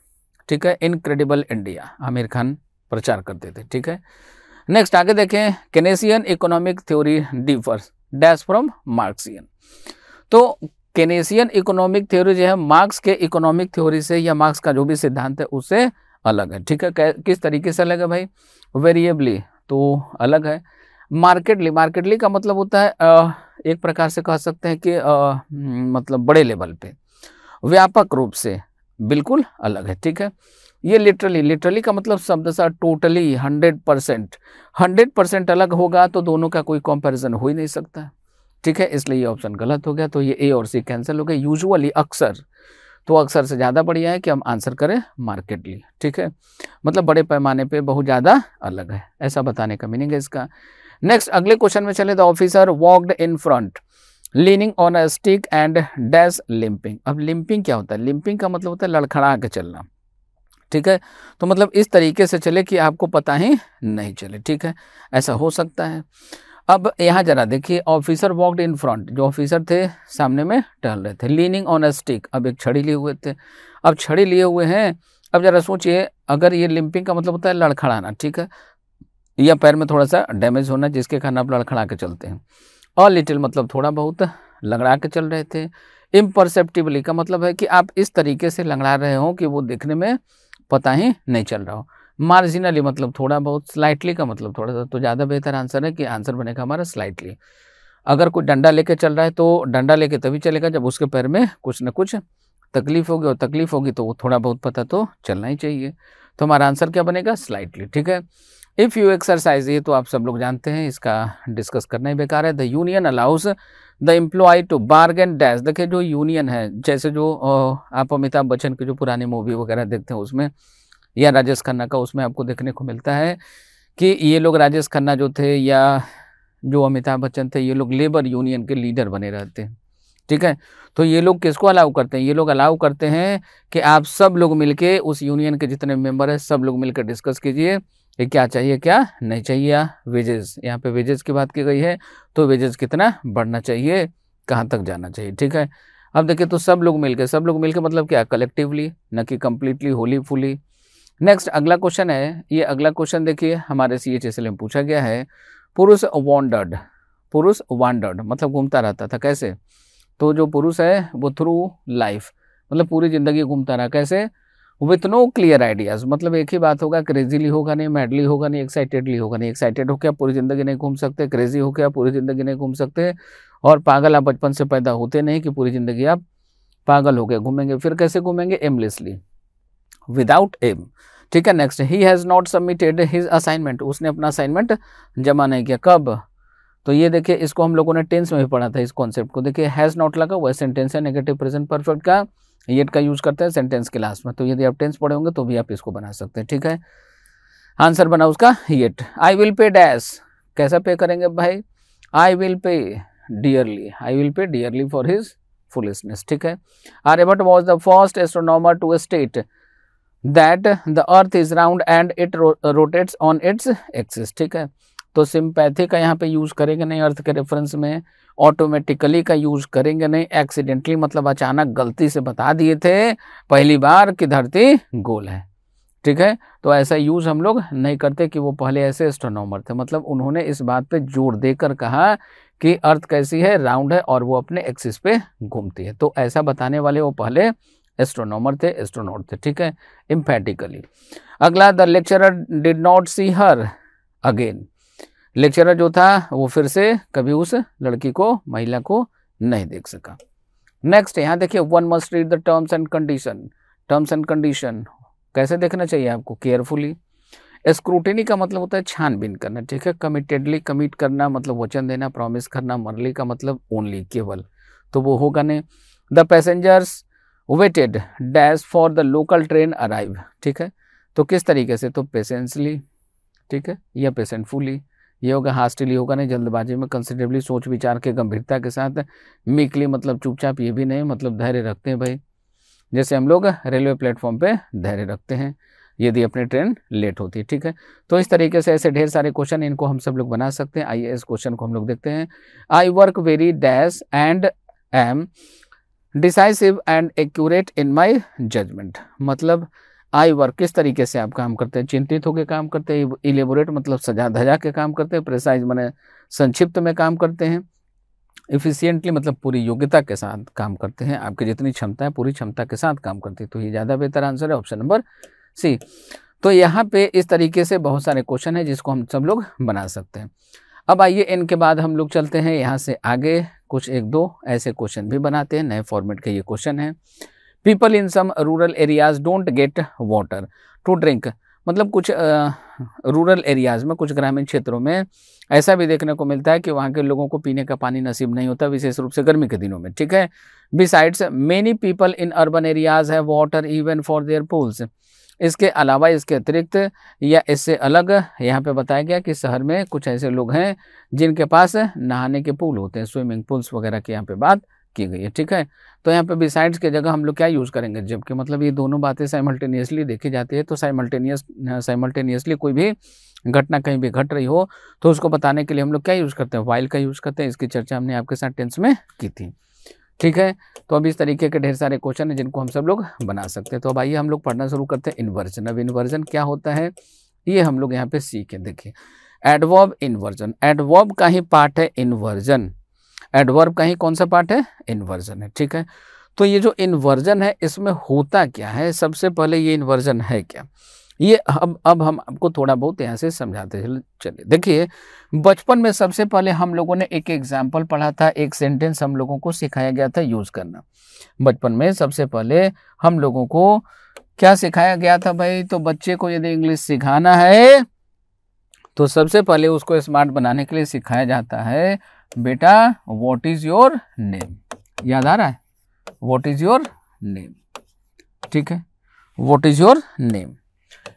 ठीक है इनक्रेडिबल इंडिया आमिर खान प्रचार करते थे ठीक है नेक्स्ट आगे देखें Keynesian economic theory differs dash from Marxian तो केनेसियन इकोनॉमिक थ्योरी जो है मार्क्स के इकोनॉमिक थ्योरी से या मार्क्स का जो भी सिद्धांत है उससे अलग है ठीक है किस तरीके से अलग है भाई वेरिएबली तो अलग है मार्केटली मार्केटली का मतलब होता है आ, एक प्रकार से कह सकते हैं कि आ, हम्म, मतलब बड़े लेवल पे व्यापक रूप से बिल्कुल अलग है ठीक है ये लिटरली लिटरली का मतलब शब्द सा totally hundred percent hundred percent अलग होगा तो दोनों का कोई कंपैरिजन हो ही नहीं सकता ठीक है इसलिए ये ऑप्शन गलत हो गया तो ये ए और सी कैंसिल हो गया यूजुअली अक्सर तो अक्सर से ज़्यादा बढ़िया है कि हम आंसर करें मार्केटली ठीक है मतलब बड़े पैमाने पर बहुत ज़्यादा अलग है ऐसा बताने का मीनिंग है इसका नेक्स्ट अगले क्वेश्चन में चले the officer walked in front leaning on a stick and dash limping अब लिंपिंग क्या होता है लिंपिंग का मतलब होता है लड़खड़ा के चलना ठीक है तो मतलब इस तरीके से चले कि आपको पता ही नहीं चले ठीक है ऐसा हो सकता है अब यहाँ जरा देखिए ऑफिसर वॉकड इन फ्रंट जो ऑफिसर थे सामने में टहल रहे थे लीनिंग ऑन अ स्टिक अब एक छड़ी लिए हुए थे अब छड़ी लिए हुए हैं अब जरा सोचिए अगर ये लिंपिंग का मतलब होता है लड़खड़ाना ठीक है या पैर में थोड़ा सा डैमेज होना जिसके कारण आप लड़खड़ा के चलते हैं और लिटिल मतलब थोड़ा बहुत लंगड़ा के चल रहे थे इम्परसेप्टिबली का मतलब है कि आप इस तरीके से लंगड़ा रहे हो कि वो देखने में पता ही नहीं चल रहा हो मार्जिनली मतलब थोड़ा बहुत स्लाइटली का मतलब थोड़ा सा तो ज़्यादा बेहतर आंसर है कि आंसर बनेगा हमारा स्लाइटली अगर कोई डंडा लेके चल रहा है तो डंडा लेके तभी चलेगा जब उसके पैर में कुछ ना कुछ तकलीफ होगी और तकलीफ होगी तो वो थोड़ा बहुत पता तो चलना ही चाहिए तो हमारा आंसर क्या बनेगा स्लाइटली ठीक है इफ़ यू एक्सरसाइज ये तो आप सब लोग जानते हैं इसका डिस्कस करना ही बेकार है the union allows the employ to bargain dash देखिए जो यूनियन है जैसे जो आप अमिताभ बच्चन की जो पुरानी मूवी वगैरह देखते हैं उसमें या राजेश खन्ना का उसमें आपको देखने को मिलता है कि ये लोग राजेश खन्ना जो थे या जो अमिताभ बच्चन थे ये लोग लेबर यूनियन के लीडर बने रहते हैं ठीक है तो ये लोग किसको अलाउ करते हैं ये लोग अलाउ करते हैं कि आप सब लोग मिलके उस यूनियन के जितने मेंबर हैं सब लोग मिलकर डिस्कस कीजिए ये क्या चाहिए क्या नहीं चाहिए वेजेस यहाँ पे वेजेस की बात की गई है तो वेजेस कितना बढ़ना चाहिए कहाँ तक जाना चाहिए ठीक है अब देखिए तो सब लोग मिलके सब लोग मिलके मतलब क्या कलेक्टिवली न कि कम्प्लीटली होली फुली नेक्स्ट अगला क्वेश्चन है ये अगला क्वेश्चन देखिए हमारे सी एच में पूछा गया है पुरुष वॉन्डर्ड पुरुष वॉन्डर्ड मतलब घूमता रहता था कैसे तो जो पुरुष है वो थ्रू लाइफ मतलब पूरी ज़िंदगी घूमता रहा कैसे विथ नो क्लियर आइडियाज मतलब एक ही बात होगा क्रेजीली होगा नहीं मैडली होगा नहीं एक्साइटेडली होगा नहीं एक्साइटेड होकर आप पूरी ज़िंदगी नहीं घूम सकते क्रेजी होकर आप पूरी ज़िंदगी नहीं घूम सकते और पागल आप बचपन से पैदा होते नहीं कि पूरी ज़िंदगी आप पागल होकर घूमेंगे फिर कैसे घूमेंगे एमलेसली विदाउट एम ठीक है next he has not submitted his assignment उसने अपना असाइनमेंट जमा नहीं किया कब तो ये देखिए इसको हम लोगों ने टेंस में भी पढ़ा था इस कॉन्सेप्ट को देखिए हैज़ नॉट लगा हुआ सेंटेंस है नेगेटिव प्रेजेंट परफेक्ट का येट का यूज़ करते हैं सेंटेंस के लास्ट में तो यदि आप टेंस पढ़े होंगे तो भी आप इसको बना सकते हैं ठीक है आंसर बना उसका yet I will pay dash कैसा पे करेंगे भाई I will pay dearly I will pay dearly for his foolishness ठीक है Aryabhata was the first astronomer to state that the earth is round and it rotates on its axis ठीक है तो sympathy का यहाँ पे यूज़ करेंगे नहीं अर्थ के रेफरेंस में ऑटोमेटिकली का यूज करेंगे नहीं एक्सीडेंटली मतलब अचानक गलती से बता दिए थे पहली बार कि धरती गोल है ठीक है तो ऐसा यूज़ हम लोग नहीं करते कि वो पहले ऐसे एस्ट्रोनॉमर थे मतलब उन्होंने इस बात पे जोर देकर कहा कि अर्थ कैसी है राउंड है और वो अपने एक्सिस पे घूमती है तो ऐसा बताने वाले वो पहले एस्ट्रोनॉमर थे एस्ट्रोनॉट थे ठीक है इम्फेटिकली अगला the lecturer did not see her again lecturer जो था वो फिर से कभी उस लड़की को महिला को नहीं देख सका नेक्स्ट यहाँ देखिए one must read the terms and condition terms and condition कैसे देखना चाहिए आपको केयरफुली स्क्रूटिनी का मतलब होता है छानबीन करना ठीक है कमिटेडली कमिट करना मतलब वचन देना प्रॉमिस करना मरली का मतलब ओनली केवल तो वो होगा नहीं the passengers waited dash for the local train arrive ठीक है तो किस तरीके से तो पेशेंसली ठीक है या पेशेंटफुली ये होगा हास्टिल ये होगा नहीं जल्दबाजी में कंसिडरेबली सोच विचार के गंभीरता के साथ मीकली मतलब चुपचाप ये भी नहीं मतलब धैर्य रखते हैं भाई जैसे हम लोग रेलवे प्लेटफॉर्म पे धैर्य रखते हैं यदि अपनी ट्रेन लेट होती है ठीक है तो इस तरीके से ऐसे ढेर सारे क्वेश्चन इनको हम सब लोग बना सकते हैं आई क्वेश्चन को हम लोग देखते हैं I work very dash and am decisive and accurate in my judgement मतलब आई वर्क किस तरीके से आप काम करते हैं चिंतित होकर काम करते हैं इलेबोरेट मतलब सजा धजा के काम करते हैं प्रेसाइज मैंने संक्षिप्त में काम करते हैं इफ़िशियंटली मतलब पूरी योग्यता के साथ काम करते हैं आपकी जितनी क्षमता है पूरी क्षमता के साथ काम करते हैं तो ये ज़्यादा बेहतर आंसर है ऑप्शन नंबर सी तो यहाँ पे इस तरीके से बहुत सारे क्वेश्चन है जिसको हम सब लोग बना सकते हैं अब आइए इनके बाद हम लोग चलते हैं यहाँ से आगे कुछ एक दो ऐसे क्वेश्चन भी बनाते हैं नए फॉर्मेट के ये क्वेश्चन हैं people in some rural areas don't get water to drink मतलब कुछ रूरल एरियाज़ में कुछ ग्रामीण क्षेत्रों में ऐसा भी देखने को मिलता है कि वहाँ के लोगों को पीने का पानी नसीब नहीं होता विशेष रूप से गर्मी के दिनों में ठीक है besides many people in urban areas है water even for their pools इसके अलावा इसके अतिरिक्त या इससे अलग यहाँ पे बताया गया कि शहर में कुछ ऐसे लोग हैं जिनके पास नहाने के पूल होते हैं स्विमिंग पूल्स वगैरह की यहाँ पे बात की गई है ठीक है तो यहाँ पे बिसाइड्स की जगह हम लोग क्या यूज़ करेंगे जबकि मतलब ये दोनों बातें साइमल्टेनियसली देखी जाती है तो साइमल्टेनियस साइमल्टेनियसली कोई भी घटना कहीं भी घट रही हो तो उसको बताने के लिए हम लोग क्या यूज़ करते हैं वाइल का यूज़ करते हैं इसकी चर्चा हमने आपके साथ टेंस में की थी ठीक है तो अब इस तरीके के ढेर सारे क्वेश्चन हैं जिनको हम सब लोग बना सकते हैं तो अब आइए हम लोग पढ़ना शुरू करते हैं इन्वर्जन अब इन्वर्जन क्या होता है ये हम लोग यहाँ पे सीखें देखिए एडवॉब इन्वर्जन एडवॉब का ही पार्ट है इन्वर्जन एडवर्ब का ही कौन सा पार्ट है इन्वर्जन है ठीक है तो ये जो इन्वर्जन है इसमें होता क्या है सबसे पहले ये इन्वर्जन है क्या ये अब अब हम आपको थोड़ा बहुत यहाँ से समझाते चलिए देखिए बचपन में सबसे पहले हम लोगों ने एक एग्जाम्पल पढ़ा था एक सेंटेंस हम लोगों को सिखाया गया था यूज़ करना बचपन में सबसे पहले हम लोगों को क्या सिखाया गया था भाई तो बच्चे को यदि इंग्लिश सिखाना है तो सबसे पहले उसको स्मार्ट बनाने के लिए सिखाया जाता है बेटा वॉट इज योर नेम याद आ रहा है वॉट इज योर नेम ठीक है वॉट इज योर नेम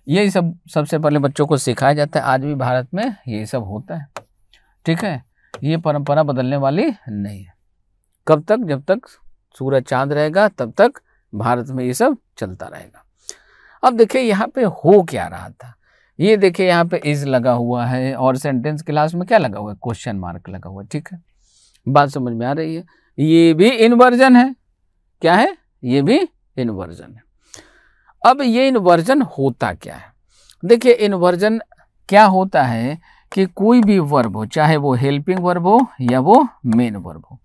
यही सब सबसे पहले बच्चों को सिखाया जाता है आज भी भारत में यही सब होता है ठीक है ये परंपरा बदलने वाली नहीं है कब तक जब तक सूरज चांद रहेगा तब तक भारत में ये सब चलता रहेगा अब देखिए यहाँ पे हो क्या रहा था ये देखिए यहाँ पे इज़ लगा हुआ है और सेंटेंस क्लास में क्या लगा हुआ है क्वेश्चन मार्क लगा हुआ है ठीक है बात समझ में आ रही है ये भी इन्वर्जन है क्या है ये भी इन्वर्जन है अब ये इन्वर्जन होता क्या है देखिए इन्वर्जन क्या होता है कि कोई भी वर्ब हो चाहे वो हेल्पिंग वर्ब हो या वो मेन वर्ब हो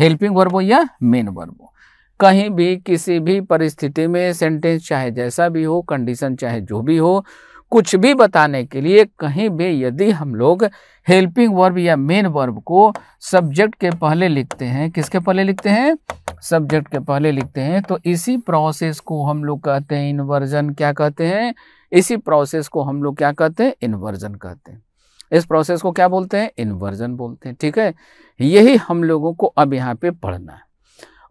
हेल्पिंग वर्ब हो या मेन वर्ब हो कहीं भी किसी भी परिस्थिति में सेंटेंस चाहे जैसा भी हो कंडीशन चाहे जो भी हो कुछ भी बताने के लिए कहीं भी यदि हम लोग हेल्पिंग वर्ब या मेन वर्ब को सब्जेक्ट के पहले लिखते हैं किसके पहले लिखते हैं सब्जेक्ट के पहले लिखते हैं तो इसी प्रोसेस को हम लोग कहते हैं इन्वर्जन क्या कहते हैं इसी प्रोसेस को हम लोग क्या कहते हैं इन्वर्जन कहते हैं इस प्रोसेस को क्या बोलते हैं इन्वर्जन बोलते हैं ठीक है यही हम लोगों को अब यहाँ पे पढ़ना है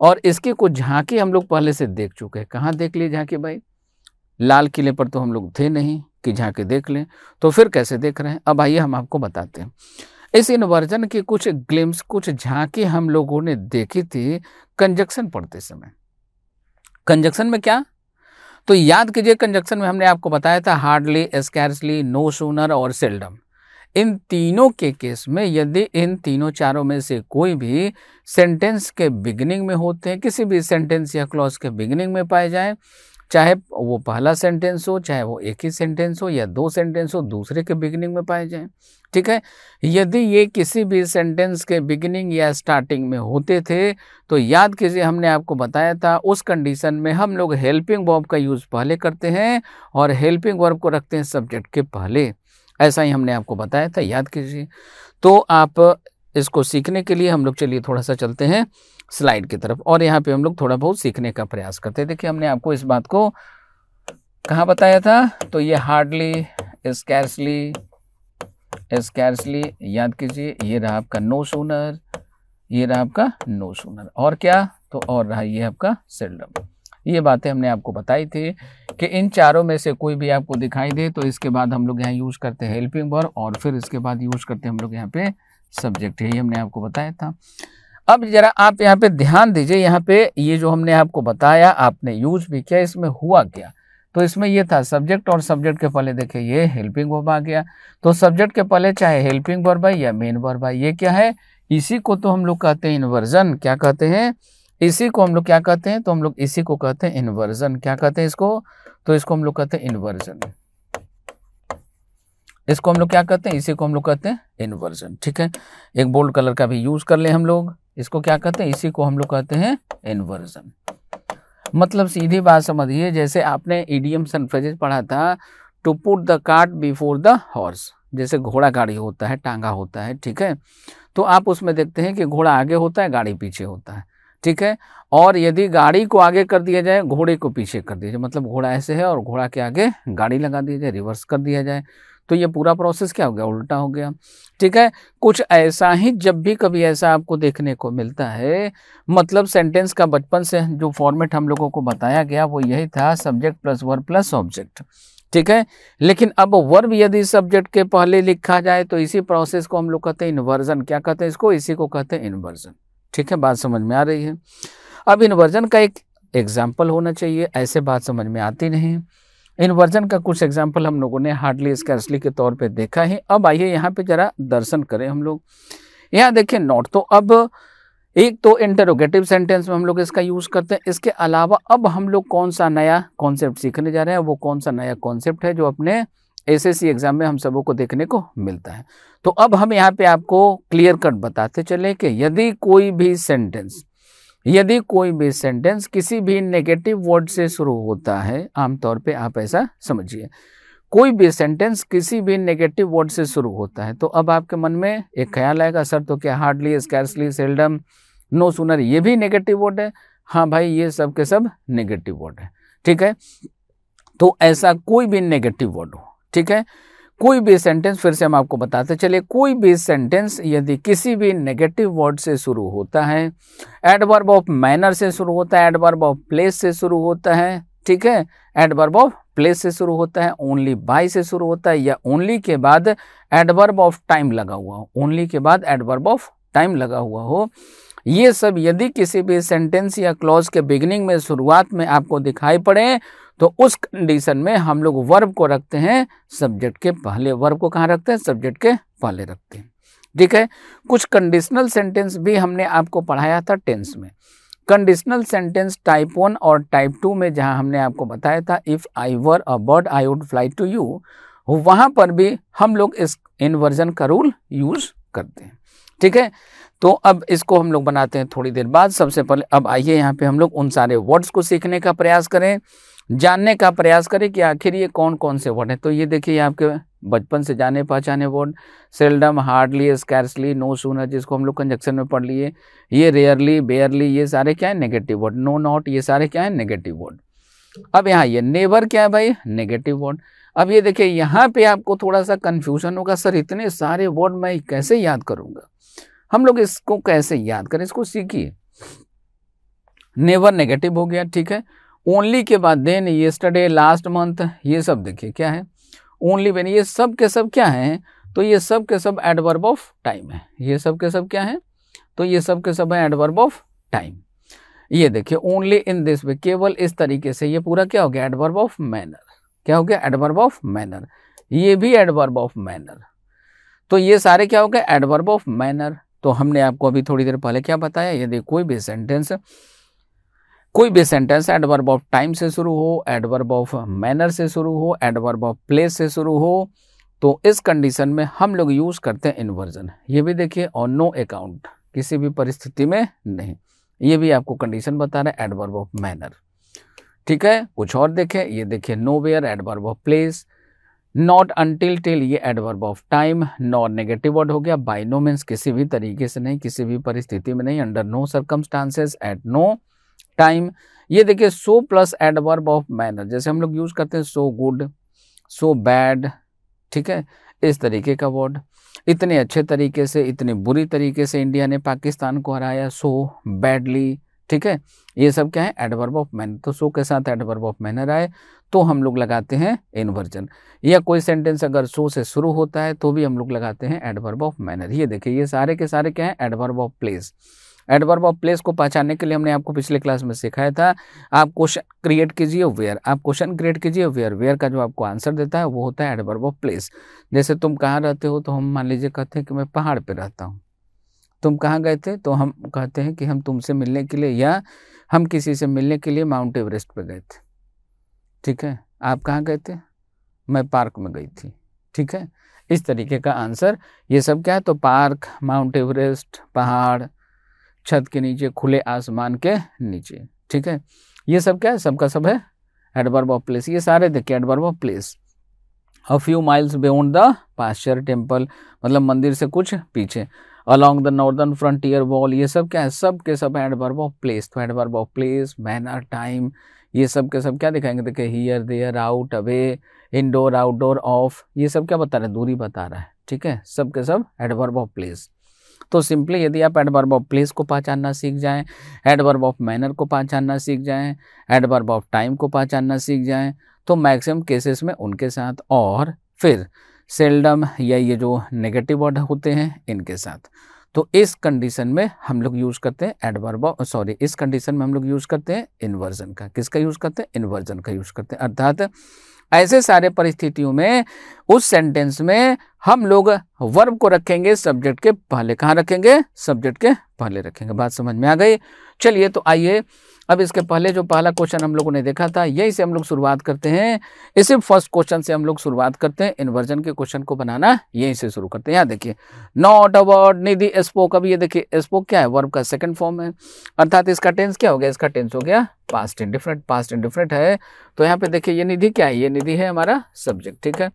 और इसकी कुछ झांकी हम लोग पहले से देख चुके हैं कहाँ देख लिए झांकी भाई लाल किले पर तो हम लोग थे नहीं कि झांके देख लें तो फिर कैसे देख रहे हैं अब आइए हम आपको बताते हैं इस इन्वर्जन की कुछ ग्लिम्स कुछ झांकी हम लोगों ने देखी थी कंजक्शन पढ़ते समय कंजक्शन में क्या तो याद कीजिए कंजक्शन में हमने आपको बताया था हार्डली स्कैर्सली नो सूनर और सेल्डम इन तीनों के केस में यदि इन तीनों चारों में से कोई भी सेंटेंस के बिगिनिंग में होते हैं किसी भी सेंटेंस या क्लॉज के बिगिनिंग में पाए जाए चाहे वो पहला सेंटेंस हो चाहे वो एक ही सेंटेंस हो या दो सेंटेंस हो दूसरे के बिगिनिंग में पाए जाएं ठीक है यदि ये किसी भी सेंटेंस के बिगिनिंग या स्टार्टिंग में होते थे तो याद कीजिए हमने आपको बताया था उस कंडीशन में हम लोग हेल्पिंग वर्ब का यूज़ पहले करते हैं और हेल्पिंग वर्ब को रखते हैं सब्जेक्ट के पहले ऐसा ही हमने आपको बताया था याद कीजिए तो आप इसको सीखने के लिए हम लोग चलिए थोड़ा सा चलते हैं स्लाइड की तरफ और यहाँ पे हम लोग थोड़ा बहुत सीखने का प्रयास करते हैं देखिए हमने आपको इस बात को कहाँ बताया था तो ये हार्डली स्कैर्सली स्कैर्सली याद कीजिए ये रहा आपका नो सोनर ये रहा आपका नो सोनर और क्या तो और रहा ये आपका सेल्डम ये बातें हमने आपको बताई थी कि इन चारों में से कोई भी आपको दिखाई दे तो इसके बाद हम लोग यहाँ यूज़ करते हैं हेल्पिंग वर्ब और फिर इसके बाद यूज़ करते हैं हम लोग यहाँ पे सब्जेक्ट है हमने आपको बताया था अब जरा आप यहाँ पे ध्यान दीजिए यहाँ पे ये जो हमने आपको बताया आपने यूज भी किया इसमें हुआ क्या तो इसमें ये था सब्जेक्ट और सब्जेक्ट के पहले देखिए ये हेल्पिंग वर्ब आ गया तो सब्जेक्ट के पहले चाहे हेल्पिंग वर्ब है या मेन वर्ब है ये क्या है इसी को तो हम लोग कहते हैं इन्वर्जन क्या कहते हैं इसी को हम लोग क्या कहते हैं तो हम लोग इसी को कहते हैं इन्वर्जन क्या कहते हैं इसको तो इसको हम लोग कहते हैं इन्वर्जन इसको हम लोग क्या कहते हैं इसी को हम लोग कहते हैं इन्वर्जन ठीक है एक बोल्ड कलर का भी यूज कर ले हम लोग इसको क्या कहते हैं इसी को हम लोग कहते हैं इन्वर्जन मतलब सीधी बात समझिए जैसे आपने ईडीएम सनफ्रेजेज पढ़ा था to put the cart before the horse जैसे घोड़ा गाड़ी होता है टांगा होता है ठीक है तो आप उसमें देखते हैं कि घोड़ा आगे होता है गाड़ी पीछे होता है ठीक है और यदि गाड़ी को आगे कर दिया जाए घोड़े को पीछे कर दिया जाए मतलब घोड़ा ऐसे है और घोड़ा के आगे गाड़ी लगा दिया जाए रिवर्स कर दिया जाए तो ये पूरा प्रोसेस क्या हो गया उल्टा हो गया ठीक है कुछ ऐसा ही जब भी कभी ऐसा आपको देखने को मिलता है मतलब सेंटेंस का बचपन से जो फॉर्मेट हम लोगों को बताया गया वो यही था subject plus verb plus object ठीक है लेकिन अब वर्ब यदि सब्जेक्ट के पहले लिखा जाए तो इसी प्रोसेस को हम लोग कहते हैं इन्वर्जन क्या कहते हैं इसको इसी को कहते हैं इन्वर्जन ठीक है बात समझ में आ रही है अब इन्वर्जन का एक एग्जाम्पल होना चाहिए ऐसे बात समझ में आती नहीं इन्वर्जन का कुछ एग्जाम्पल हम लोगों ने हार्डली असली के तौर पे देखा है अब आइए यहाँ पे जरा दर्शन करें हम लोग यहाँ देखें नॉट तो अब एक तो इंटरोगेटिव सेंटेंस में हम लोग इसका यूज़ करते हैं इसके अलावा अब हम लोग कौन सा नया कॉन्सेप्ट सीखने जा रहे हैं वो कौन सा नया कॉन्सेप्ट है जो अपने एस एग्ज़ाम में हम सबों को देखने को मिलता है तो अब हम यहाँ पे आपको क्लियर कट बताते चले कि यदि कोई भी सेंटेंस यदि कोई भी सेंटेंस किसी भी नेगेटिव वर्ड से शुरू होता है आमतौर पे आप ऐसा समझिए कोई भी सेंटेंस किसी भी नेगेटिव वर्ड से शुरू होता है तो अब आपके मन में एक ख्याल आएगा सर तो क्या hardly scarcely seldom no sooner ये भी नेगेटिव वर्ड है हाँ भाई ये सब के सब नेगेटिव वर्ड है ठीक है तो ऐसा कोई भी नेगेटिव वर्ड हो ठीक है कोई भी सेंटेंस फिर से हम आपको बताते चले कोई भी सेंटेंस यदि किसी भी नेगेटिव वर्ड से शुरू होता है एडवर्ब ऑफ मैनर से शुरू होता है एडवर्ब ऑफ प्लेस से शुरू होता है ठीक है एडवर्ब ऑफ प्लेस से शुरू होता है ओनली बाय से शुरू होता है या ओनली के बाद एडवर्ब ऑफ टाइम लगा हुआ हो ओनली के बाद एडवर्ब ऑफ टाइम लगा हुआ हो ये सब यदि किसी भी सेंटेंस या क्लॉज के बिगिनिंग में शुरुआत में आपको दिखाई पड़े तो उस कंडीशन में हम लोग वर्ब को रखते हैं सब्जेक्ट के पहले वर्ब को कहाँ रखते हैं सब्जेक्ट के पहले रखते हैं ठीक है कुछ कंडीशनल सेंटेंस भी हमने आपको पढ़ाया था टेंस में कंडीशनल सेंटेंस टाइप वन और टाइप टू में जहाँ हमने आपको बताया था if I were a bird I would fly to you वहाँ पर भी हम लोग इस इन्वर्जन का रूल यूज़ करते हैं ठीक है तो अब इसको हम लोग बनाते हैं थोड़ी देर बाद सबसे पहले अब आइए यहाँ पे हम लोग उन सारे वर्ड्स को सीखने का प्रयास करें जानने का प्रयास करें कि आखिर ये कौन कौन से वर्ड हैं तो ये देखिए आपके बचपन से जाने पहचाने word seldom hardly scarcely no sooner जिसको हम लोग कंजक्शन में पढ़ लिए ये रेयरली बेयरली ये सारे क्या है नेगेटिव वर्ड नो नॉट ये सारे क्या है नेगेटिव वर्ड अब यहाँ ये नेबर क्या है भाई नेगेटिव वर्ड अब ये देखिए यहाँ पे आपको थोड़ा सा कन्फ्यूजन होगा सर इतने सारे वर्ड मैं कैसे याद करूँगा हम लोग इसको कैसे याद करें इसको सीखिए नेवर नेगेटिव हो गया ठीक है ओनली के बाद देन ये स्टडे लास्ट मंथ ये सब देखिए क्या है ओनली वेन ये सब के सब क्या है तो ये सब के सब एडवर्ब ऑफ टाइम है ये सब के सब क्या है तो ये सब के सब है एडवर्ब ऑफ टाइम ये देखिए ओनली इन दिस वे केवल इस तरीके से ये पूरा क्या हो गया एडवर्ब ऑफ मैनर क्या हो गया एडवर्ब ऑफ मैनर ये भी एडवर्ब ऑफ मैनर तो ये सारे क्या हो गए एडवर्ब ऑफ मैनर तो हमने आपको अभी थोड़ी देर पहले क्या बताया यदि कोई भी सेंटेंस कोई भी सेंटेंस एडवर्ब ऑफ टाइम से शुरू हो एडवर्ब ऑफ मैनर से शुरू हो एडवर्ब ऑफ प्लेस से शुरू हो तो इस कंडीशन में हम लोग यूज़ करते हैं इन्वर्जन ये भी देखिए और नो अकाउंट किसी भी परिस्थिति में नहीं ये भी आपको कंडीशन बता रहा है एडवर्ब ऑफ मैनर ठीक है कुछ और देखें ये देखिए nowhere adverb of place not until till ये adverb of time no negative word हो गया बाई नो मीन्स किसी भी तरीके से नहीं किसी भी परिस्थिति में नहीं under no circumstances at no time ये देखिए so plus adverb of manner जैसे हम लोग यूज़ करते हैं सो गुड सो बैड ठीक है इस तरीके का वर्ड इतने अच्छे तरीके से इतने बुरी तरीके से इंडिया ने पाकिस्तान को हराया सो बैडली ठीक है ये सब क्या है एडवर्ब ऑफ मैनर तो सो के साथ एडवर्ब ऑफ मैनर आए तो हम लोग लगाते हैं इनवर्जन या कोई सेंटेंस अगर सो से शुरू होता है तो भी हम लोग लगाते हैं एडवर्ब ऑफ मैनर ये देखिए ये सारे के सारे क्या है adverb of place adverb of place को पहचानने के लिए हमने आपको पिछले क्लास में सिखाया था आप क्वेश्चन क्रिएट कीजिए वेयर आप क्वेश्चन क्रिएट कीजिए वेयर वेयर का जो आपको आंसर देता है वो होता है एडवर्ब ऑफ प्लेस जैसे तुम कहाँ रहते हो तो हम मान लीजिए कहते हैं कि मैं पहाड़ पर रहता हूँ तुम कहाँ गए थे तो हम कहते हैं कि हम तुमसे मिलने के लिए या हम किसी से मिलने के लिए माउंट एवरेस्ट पर गए थे ठीक है आप कहाँ गए थे मैं पार्क में गई थी ठीक है इस तरीके का आंसर ये सब क्या है तो पार्क माउंट एवरेस्ट पहाड़ छत के नीचे खुले आसमान के नीचे ठीक है ये सब क्या है सबका सब है एडवर्ब ऑफ प्लेस ये सारे देखिए adverb of place a few miles beyond the pasture temple मतलब मंदिर से कुछ पीछे along the northern frontier wall ये सब क्या है सब के सब एडवर्ब ऑफ प्लेस तो adverb of place manner time ये सब के सब क्या दिखाएंगे देखिए here there out away indoor outdoor of ये सब क्या बता रहा है दूरी बता रहा है ठीक है सब के सब एडवर्ब ऑफ प्लेस तो सिंपली यदि आप एडवर्ब ऑफ प्लेस को पहचानना सीख जाएं एडवर्ब ऑफ मैनर को पहचानना सीख जाएं एडवर्ब ऑफ टाइम को पहचानना सीख जाएं तो मैक्सिमम केसेस में उनके साथ और फिर सेल्डम या ये जो नेगेटिव वर्ड होते हैं इनके साथ तो इस कंडीशन में हम लोग यूज़ करते हैं एडवर्ब सॉरी इस कंडीशन में हम लोग यूज़ करते हैं इन्वर्जन का किसका यूज़ करते हैं इन्वर्जन का यूज़ करते हैं अर्थात ऐसे सारे परिस्थितियों में उस सेंटेंस में हम लोग वर्ब को रखेंगे सब्जेक्ट के पहले कहाँ रखेंगे सब्जेक्ट के पहले रखेंगे बात समझ में आ गई चलिए तो आइए अब इसके पहले जो पहला क्वेश्चन हम लोगों ने देखा था यही से हम लोग शुरुआत करते हैं इसी फर्स्ट क्वेश्चन से हम लोग शुरुआत करते हैं इन्वर्जन के क्वेश्चन को बनाना यहीं से शुरू करते हैं यहाँ देखिए नॉट अवर्ड निधि स्पोक अब ये देखिए स्पोक क्या है वर्ब का सेकंड फॉर्म है अर्थात इसका टेंस क्या हो गया इसका टेंस हो गया पास्ट इंडिफरेंट पास्ट इंडिफरेंट है तो यहाँ पे देखिए ये निधि क्या है ये निधि है हमारा सब्जेक्ट ठीक है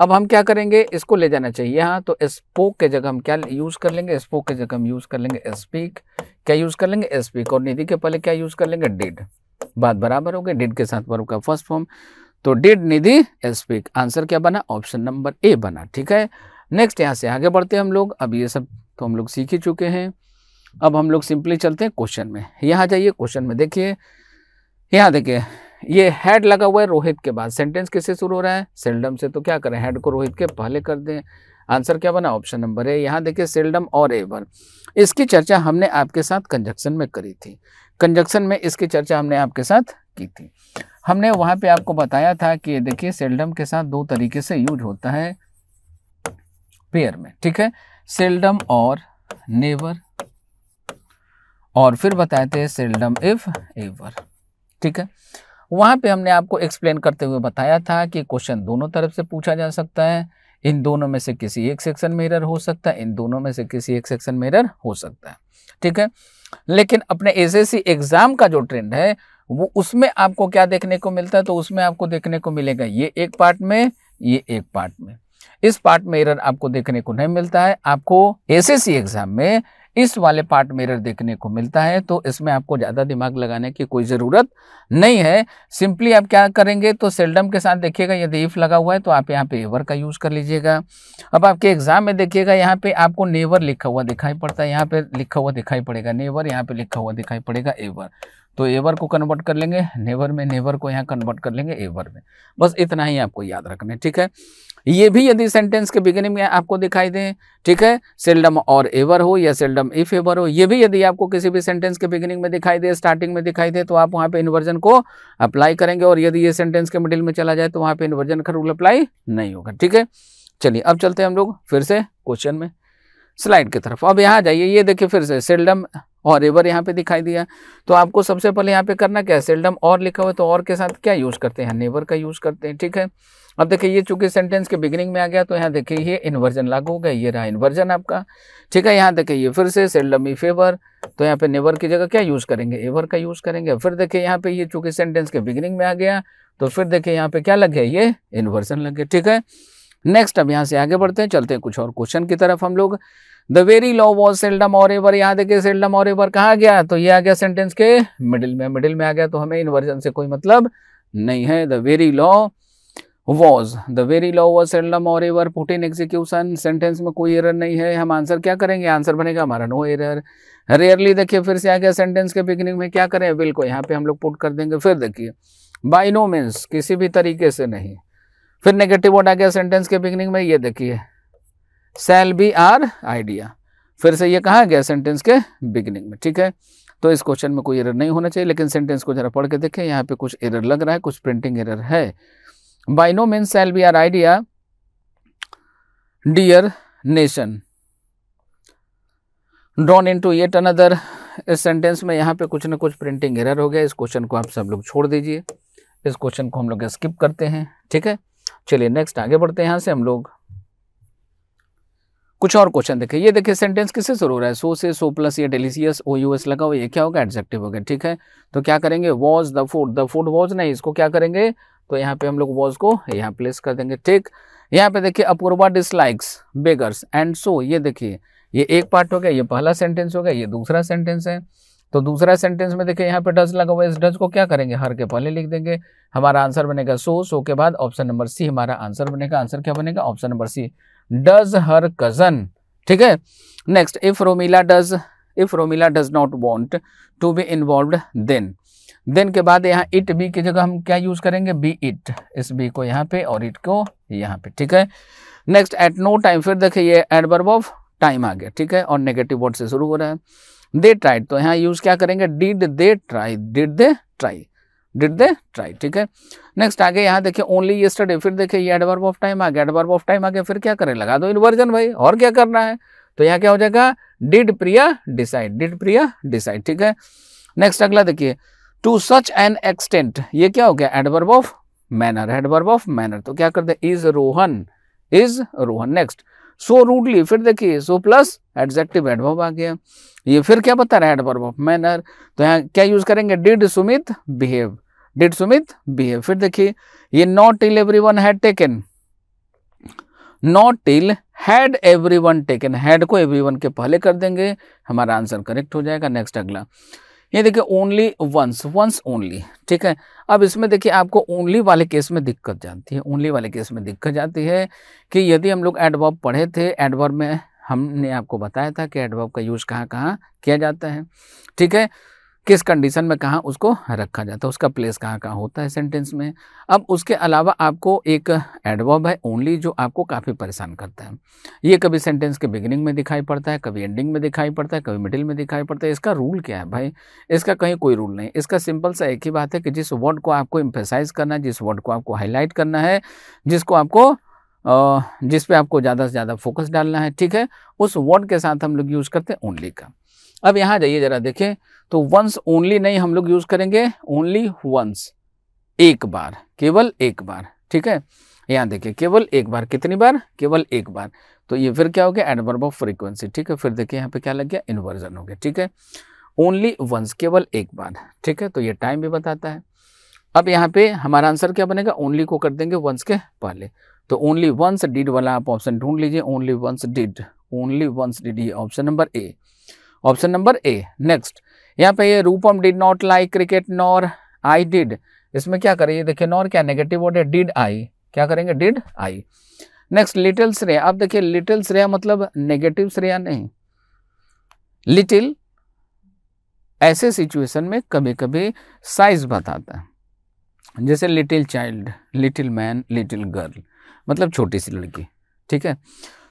अब हम क्या करेंगे इसको ले जाना चाहिए यहाँ तो स्पोक के जगह हम क्या यूज़ कर लेंगे स्पोक के जगह हम यूज़ कर लेंगे स्पीक क्या यूज़ कर लेंगे स्पीक और निधि के पहले क्या यूज़ कर लेंगे डिड बात बराबर हो गई डिड के साथ वर्ब का फर्स्ट फॉर्म तो डिड निधि स्पीक आंसर क्या बना ऑप्शन नंबर ए बना ठीक है नेक्स्ट यहाँ से आगे बढ़ते हम लोग अब ये सब तो हम लोग सीख ही चुके हैं अब हम लोग सिंपली चलते हैं क्वेश्चन में यहाँ जाइए क्वेश्चन में देखिए यहाँ देखिए ये हेड लगा हुआ है रोहित के बाद सेंटेंस किससे शुरू हो रहा है सेल्डम से तो क्या करें हेड को रोहित के पहले कर दें आंसर क्या बना ऑप्शन नंबर ए यहाँ देखिए सेल्डम और एवर इसकी चर्चा हमने आपके साथ कंजक्शन में करी थी कंजक्शन में इसकी चर्चा हमने आपके साथ की थी हमने वहाँ पे आपको बताया था कि देखिए सेल्डम के साथ दो तरीके से यूज होता है पेयर में ठीक है सेल्डम और नेवर और फिर बताए थे सेल्डम इफ एवर ठीक है वहाँ पे हमने आपको एक्सप्लेन करते हुए बताया था कि क्वेश्चन दोनों तरफ से पूछा जा सकता है इन दोनों में से किसी एक सेक्शन में एरर हो सकता है इन दोनों में से किसी एक सेक्शन में एरर हो सकता है ठीक है लेकिन अपने सी एग्ज़ाम का जो ट्रेंड है वो उसमें आपको क्या देखने को मिलता है तो उसमें आपको देखने को मिलेगा ये एक पार्ट में ये एक पार्ट में इस पार्ट में एरर आपको देखने को नहीं मिलता है आपको एसएससी एग्ज़ाम में इस वाले पार्ट मिरर देखने को मिलता है तो इसमें आपको ज़्यादा दिमाग लगाने की कोई ज़रूरत नहीं है सिंपली आप क्या करेंगे तो सेल्डम के साथ देखिएगा यदि इफ़ लगा हुआ है तो आप यहाँ पे एवर का यूज़ कर लीजिएगा अब आपके एग्ज़ाम में देखिएगा यहाँ पे आपको नेवर लिखा हुआ दिखाई पड़ता है यहाँ पे लिखा हुआ दिखाई पड़ेगा नेवर यहाँ पे लिखा हुआ दिखाई पड़ेगा एवर तो एवर को कन्वर्ट कर लेंगे नेवर में नेवर को यहाँ कन्वर्ट कर लेंगे एवर में बस इतना ही आपको याद रखना है ठीक है ये भी यदि सेंटेंस के बिगिनिंग में आपको दिखाई दें ठीक है सेल्डम और एवर हो या सेल्डम इफ एवर हो ये भी यदि आपको किसी भी सेंटेंस के बिगिनिंग में दिखाई दे स्टार्टिंग में दिखाई दे तो आप वहाँ पे इन्वर्जन को अप्लाई करेंगे और यदि ये सेंटेंस के मिडिल में चला जाए तो वहाँ पे इन्वर्जन का रूल अप्लाई नहीं होगा ठीक है चलिए अब चलते हैं हम लोग फिर से क्वेश्चन में स्लाइड की तरफ अब यहाँ जाइए ये देखिए फिर से सेल्डम और रिवर यहाँ पे दिखाई दिया तो आपको सबसे पहले यहाँ पे करना क्या है सेल्डम और लिखा हुआ तो और के साथ क्या यूज़ करते हैं नेवर का यूज़ करते हैं ठीक है अब देखिए ये चूंकि सेंटेंस के बिगिनिंग में आ गया तो यहाँ देखिए ये इन्वर्जन लागू हो गया ये रहा इन्वर्जन आपका ठीक है यहाँ देखिए ये फिर से सेल्डम ई फेवर तो यहाँ पे नेवर की जगह क्या यूज़ करेंगे एवर का यूज़ करेंगे फिर देखिए यहाँ पे ये चूंकि सेंटेंस के बिगिनिंग में आ गया तो फिर देखिए यहाँ पे क्या लग गया ये इन्वर्जन लग गया ठीक है नेक्स्ट अब यहाँ से आगे बढ़ते हैं चलते हैं कुछ और क्वेश्चन की तरफ हम लोग the very law was seldom और एवर यहाँ देखिए सेल्डम और एवर कहा गया तो ये आ गया सेंटेंस के मिडिल में मिडिल में आ गया तो हमें इन्वर्जन से कोई मतलब नहीं है the very law was the very law was seldom और ever put in execution sentence में कोई एरर नहीं है हम आंसर क्या करेंगे आंसर बनेगा हमारा नो एरर रेयरली देखिए फिर से आ गया सेंटेंस के बिगिनिंग में क्या करें बिल्कुल यहाँ पे हम लोग पुट कर देंगे फिर देखिए बाई नो मीन्स किसी भी तरीके से नहीं फिर नेगेटिव वर्ड आ गया सेंटेंस के बिगनिंग में ये देखिए सेल बी आर आइडिया फिर से ये कहा गया सेंटेंस के बिगिनिंग में ठीक है तो इस क्वेश्चन में कोई एरर नहीं होना चाहिए लेकिन सेंटेंस को जरा पढ़ के देखें यहाँ पे कुछ एरर लग रहा है कुछ प्रिंटिंग एरर है by no mean shall be are idea dear nation drawn into yet another इस सेंटेंस में यहाँ पे कुछ ना कुछ प्रिंटिंग एरर हो गया इस क्वेश्चन को आप सब लोग छोड़ दीजिए इस क्वेश्चन को हम लोग स्किप करते हैं ठीक है चलिए नेक्स्ट आगे बढ़ते हैं यहाँ से हम लोग कुछ और क्वेश्चन देखिए ये देखिए सेंटेंस किससे शुरू हो रहा है सो से सो प्लस ये डेलीसियस ओ यू एस लगा हुआ ये क्या होगा एडजेक्टिव हो गया ठीक है तो क्या करेंगे was the food the food was नहीं इसको क्या करेंगे तो यहाँ पे हम लोग वॉज को यहाँ प्लेस कर देंगे ठीक यहाँ पे देखिए Apoorva dislikes beggars and so ये देखिए ये एक पार्ट हो गया ये पहला सेंटेंस हो गया ये दूसरा सेंटेंस है तो दूसरा सेंटेंस में देखिए यहाँ पे डज लगा हुआ है इस डज को क्या करेंगे हर के पहले लिख देंगे हमारा आंसर बनेगा सो सो के बाद ऑप्शन नंबर सी हमारा आंसर बनेगा आंसर क्या बनेगा option number C does her cousin ठीक है next if Romila does if Romila does not want to be involve then then के बाद यहाँ इट बी की जगह हम क्या यूज़ करेंगे बी इट इस बी को यहाँ पे और इट को यहाँ पे ठीक है नेक्स्ट एट नो टाइम फिर देखिए ये एडवर्ब ऑफ टाइम आ गया ठीक है और नेगेटिव वर्ड से शुरू हो रहा है दे ट्राइड तो यहाँ यूज़ क्या करेंगे did they try did they try did they try ठीक है नेक्स्ट आगे यहाँ देखिए ओनली ये स्टडी फिर देखिए ये एडवर्ब ऑफ टाइम आ गया एडवर्ब ऑफ टाइम आ गया फिर क्या करें लगा दो इन्वर्जन भाई और क्या करना है तो यहाँ क्या हो जाएगा did Priya decide did Priya decide ठीक है नेक्स्ट अगला देखिए टू सच एन एक्सटेंट ये क्या हो गया adverb of manner adverb of manner तो क्या कर दे is Rohan is Rohan next so rudely फिर देखिए सो प्लस एडजेक्टिव एडवर्ब आ गया ये फिर क्या बता रहा है एडवर्ब ऑफ मैनर तो यहाँ क्या यूज करेंगे did Sumit behave did Sumit behave फिर देखिए ये not till every one had taken not till had every one taken had को एवरी वन के पहले कर देंगे हमारा आंसर करेक्ट हो जाएगा नेक्स्ट अगला ये देखिए ओनली वंस वंस ओनली ठीक है अब इसमें देखिए आपको ओनली वाले केस में दिक्कत जाती है ओनली वाले केस में दिक्कत जाती है कि यदि हम लोग एडवर्ब पढ़े थे एडवर्ब में हमने आपको बताया था कि एडवर्ब का यूज़ कहाँ कहाँ किया जाता है ठीक है किस कंडीशन में कहाँ उसको रखा जाता है उसका प्लेस कहाँ कहाँ होता है सेंटेंस में अब उसके अलावा आपको एक एडवर्ब है ओनली जो आपको काफ़ी परेशान करता है ये कभी सेंटेंस के बिगिनिंग में दिखाई पड़ता है कभी एंडिंग में दिखाई पड़ता है कभी मिडिल में दिखाई पड़ता है इसका रूल क्या है भाई इसका कहीं कोई रूल नहीं इसका सिंपल सा एक ही बात है कि जिस वर्ड को आपको इम्फेसाइज करना है जिस वर्ड को आपको हाईलाइट करना है जिसको आपको जिस पर आपको ज़्यादा से ज़्यादा फोकस डालना है ठीक है उस वर्ड के साथ हम लोग यूज़ करते हैं ओनली का अब यहाँ जाइए ज़रा देखें तो वंस ओनली नहीं हम लोग यूज करेंगे ओनली वंस एक बार केवल एक बार ठीक है यहां देखिए केवल एक बार कितनी बार केवल एक बार तो ये फिर क्या हो गया एडवर्ब ऑफ फ्रीक्वेंसी ठीक है फिर देखिए यहाँ पे क्या लग गया इन्वर्जन हो गया ठीक है ओनली वंस केवल एक बार ठीक है तो ये टाइम भी बताता है अब यहाँ पे हमारा आंसर क्या बनेगा ओनली को कर देंगे वंस के पहले तो ओनली वंस डिड वाला आप ऑप्शन ढूंढ लीजिए only once did only once did ये option number A option number A next यहाँ पे ये Rupam did not like cricket nor I did इसमें क्या करें ये देखिए नॉर क्या नेगेटिव वर्ड है डिड आई क्या करेंगे did I next little Shreya अब देखिए लिटिल श्रेया मतलब नेगेटिव श्रेया नहीं लिटिल ऐसे सिचुएशन में कभी कभी साइज बताता है जैसे little child little man little girl मतलब छोटी सी लड़की ठीक है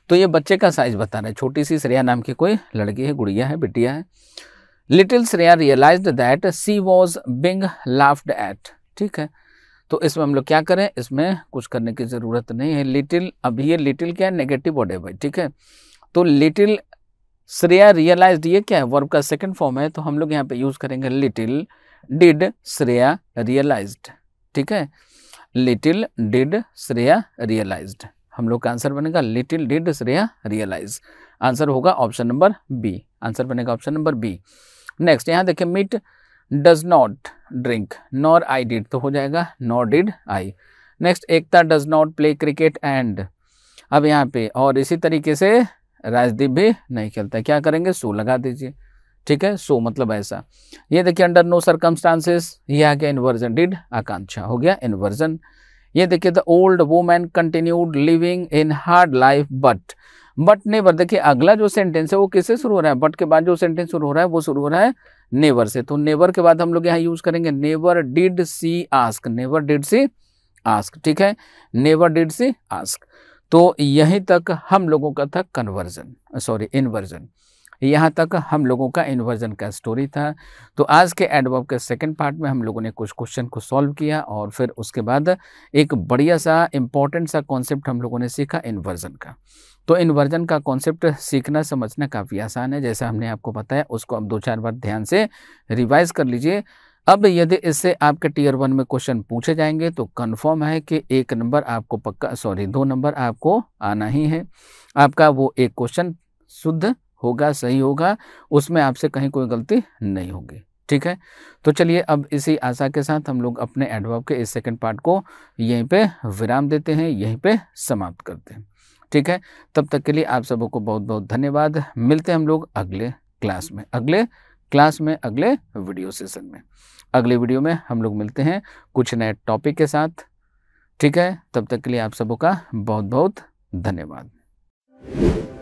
तो ये बच्चे का साइज बता रहा है छोटी सी श्रेया नाम की कोई लड़की है गुड़िया है बिटिया है little Shreya realize that she was being laughed at ठीक है तो इसमें हम लोग क्या करें इसमें कुछ करने की ज़रूरत नहीं है लिटिल अब ये लिटिल क्या है नेगेटिव वर्ड है भाई ठीक है तो लिटिल श्रेया रियलाइज ये क्या है वर्ब का सेकंड फॉर्म है तो हम लोग यहाँ पे यूज़ करेंगे लिटिल डिड श्रेया रियलाइज ठीक है लिटिल डिड श्रेया रियलाइज हम लोग का आंसर बनेगा little did Shreya realize answer होगा ऑप्शन नंबर बी आंसर बनेगा ऑप्शन नंबर बी नेक्स्ट यहाँ देखिए Mit does not drink nor I did तो हो जाएगा nor did I next Ekta does not play cricket and अब यहाँ पे और इसी तरीके से राजदीप भी नहीं खेलता क्या करेंगे सो लगा दीजिए ठीक है सो मतलब ऐसा ये देखिए अंडर नो सरकमस्टांसेस ये आ गया इन्वर्जन डिड आकांक्षा हो गया इन्वर्जन ये देखिए the old women continued living in hard life but but never देखिए अगला जो सेंटेंस है वो किससे शुरू हो रहा है बट के बाद जो सेंटेंस शुरू हो रहा है वो शुरू हो रहा है नेवर से तो नेवर के बाद हम लोग यहाँ यूज करेंगे never did she ask never did she ask ठीक है नेवर डिड सी आस्क तो यहीं तक हम लोगों का था कन्वर्जन सॉरी इन्वर्जन यहाँ तक हम लोगों का इन्वर्जन का स्टोरी था तो आज के एडवर्ब के सेकंड पार्ट में हम लोगों ने कुछ क्वेश्चन को सॉल्व किया और फिर उसके बाद एक बढ़िया सा इम्पॉर्टेंट सा कॉन्सेप्ट हम लोगों ने सीखा इन्वर्जन का तो इन्वर्जन का कॉन्सेप्ट सीखना समझना काफ़ी आसान है जैसे हमने आपको बताया उसको आप दो चार बार ध्यान से रिवाइज कर लीजिए अब यदि इससे आपके टीयर वन में क्वेश्चन पूछे जाएंगे तो कन्फर्म है कि एक नंबर आपको पक्का सॉरी दो नंबर आपको आना ही है आपका वो एक क्वेश्चन शुद्ध होगा सही होगा उसमें आपसे कहीं कोई गलती नहीं होगी ठीक है तो चलिए अब इसी आशा के साथ हम लोग अपने एडवर्ब के इस सेकंड पार्ट को यहीं पे विराम देते हैं यहीं पे समाप्त करते हैं ठीक है तब तक के लिए आप सबों को बहुत बहुत धन्यवाद मिलते हैं हम लोग अगले क्लास में अगले क्लास में अगले वीडियो सेशन में अगले वीडियो में हम लोग मिलते हैं कुछ नए टॉपिक के साथ ठीक है तब तक के लिए आप सबों का बहुत बहुत धन्यवाद